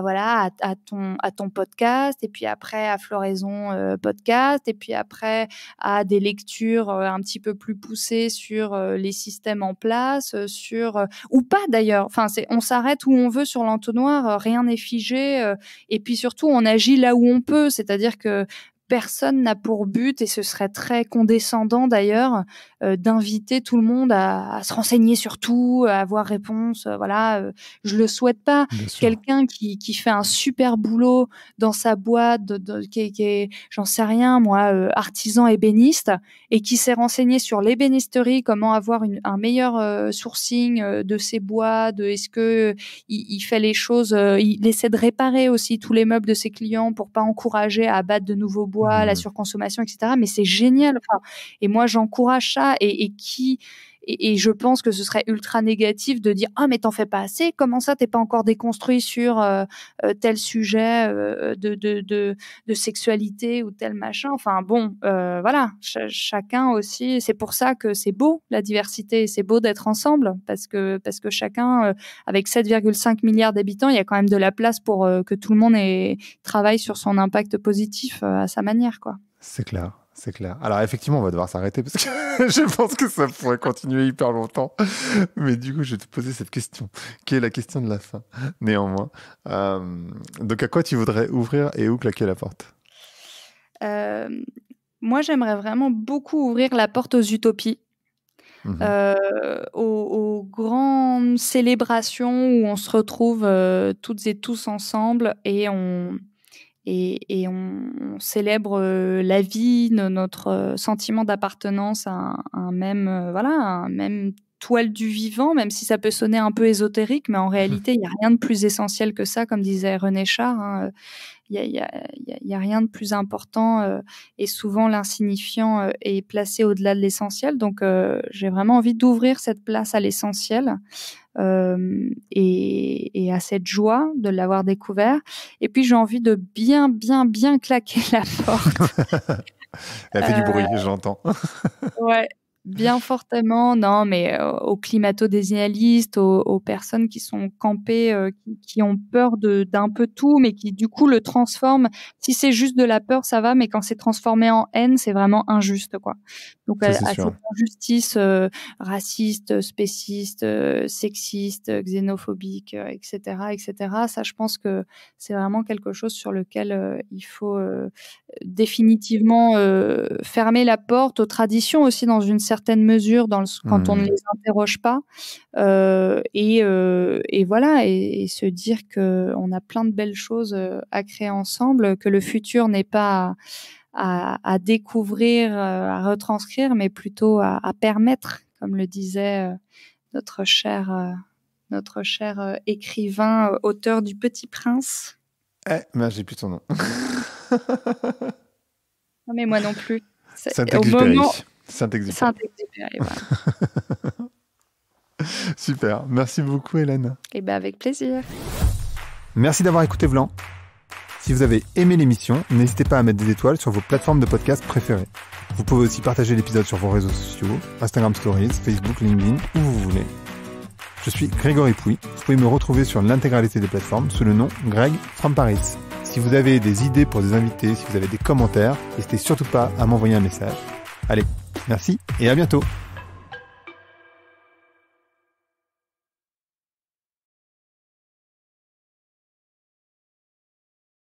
voilà, à, ton, podcast et puis après à Floraison euh, podcast, et puis après à des lectures euh, un petit peu plus poussées sur euh, les systèmes en place, sur ou pas d'ailleurs. Enfin, on s'arrête où on veut sur l'entonnoir, rien n'est figé, et puis surtout on agit là où on peut, c'est-à-dire que personne n'a pour but, et ce serait très condescendant d'ailleurs, euh, d'inviter tout le monde à, se renseigner sur tout, à avoir réponse. Euh, voilà, euh, je le souhaite pas. Quelqu'un qui, fait un super boulot dans sa boîte, qui, est, j'en sais rien, moi, artisan ébéniste, et qui s'est renseigné sur l'ébénisterie, comment avoir un meilleur sourcing de ses bois, de est-ce que il, fait les choses, il essaie de réparer aussi tous les meubles de ses clients pour pas encourager à abattre de nouveaux bois la mmh. surconsommation, etc. Mais c'est génial. et moi, j'encourage ça. et qui et, je pense que ce serait ultra négatif de dire ah mais t'en fais pas assez. Comment ça t'es pas encore déconstruit sur euh, euh, tel sujet euh, de, de, de, sexualité ou tel machin. Enfin bon, voilà, chacun aussi. C'est pour ça que c'est beau la diversité, c'est beau d'être ensemble parce que parce que chacun avec 7,5 milliards d'habitants, il y a quand même de la place pour que tout le monde travaille sur son impact positif à sa manière quoi. C'est clair. C'est clair. Alors effectivement, on va devoir s'arrêter parce que je pense que ça pourrait continuer hyper longtemps. Mais du coup, je vais te poser cette question, qui est la question de la fin, néanmoins. Euh, donc à quoi tu voudrais ouvrir et où claquer la porte euh, Moi, j'aimerais vraiment beaucoup ouvrir la porte aux utopies. Mhm. Euh, aux, aux, grandes célébrations où on se retrouve toutes et tous ensemble et on, et, on, célèbre euh, la vie, notre euh, sentiment d'appartenance à, un, même, euh, voilà, un même toile du vivant, même si ça peut sonner un peu ésotérique, mais en mmh réalité, il n'y a rien de plus essentiel que ça, comme disait René Char. Hein, il n'y a, rien de plus important et souvent l'insignifiant est placé au-delà de l'essentiel. Donc, j'ai vraiment envie d'ouvrir cette place à l'essentiel euh, et, à cette joie de l'avoir découvert. Et puis j'ai envie de bien, bien, bien claquer la porte. Elle fait du bruit, euh, j'entends. ouais, Bien fortement, non, mais euh, aux climato-désignalistes, aux, personnes qui sont campées, euh, qui, ont peur d'un peu tout, mais qui du coup le transforment. Si c'est juste de la peur, ça va, mais quand c'est transformé en haine, c'est vraiment injuste, quoi. Donc euh, à, cette injustice raciste, spéciste, sexiste, xénophobique, etc., etc. Ça, je pense que c'est vraiment quelque chose sur lequel il faut définitivement fermer la porte aux traditions aussi dans une certaine mesures mesures dans le, quand on ne mmh. les interroge pas. Euh, et, euh, et, voilà, et, se dire qu'on a plein de belles choses euh, à créer ensemble, que le futur n'est pas à, découvrir, à retranscrire, mais plutôt à, permettre, comme le disait notre cher, notre cher écrivain, auteur du Petit Prince. Eh, ben, j'ai plus ton nom. non, mais moi non plus. C'est au moment, Saint-Exupéry. Super. Merci beaucoup, Hélène. Eh bien, avec plaisir. Merci d'avoir écouté Vlan. Si vous avez aimé l'émission, n'hésitez pas à mettre des étoiles sur vos plateformes de podcast préférées. Vous pouvez aussi partager l'épisode sur vos réseaux sociaux, Instagram Stories, Facebook, LinkedIn, où vous voulez. Je suis Grégory Pouy. Vous pouvez me retrouver sur l'intégralité des plateformes sous le nom Greg from Paris. Si vous avez des idées pour des invités, si vous avez des commentaires, n'hésitez surtout pas à m'envoyer un message. Allez, Merci et à bientôt.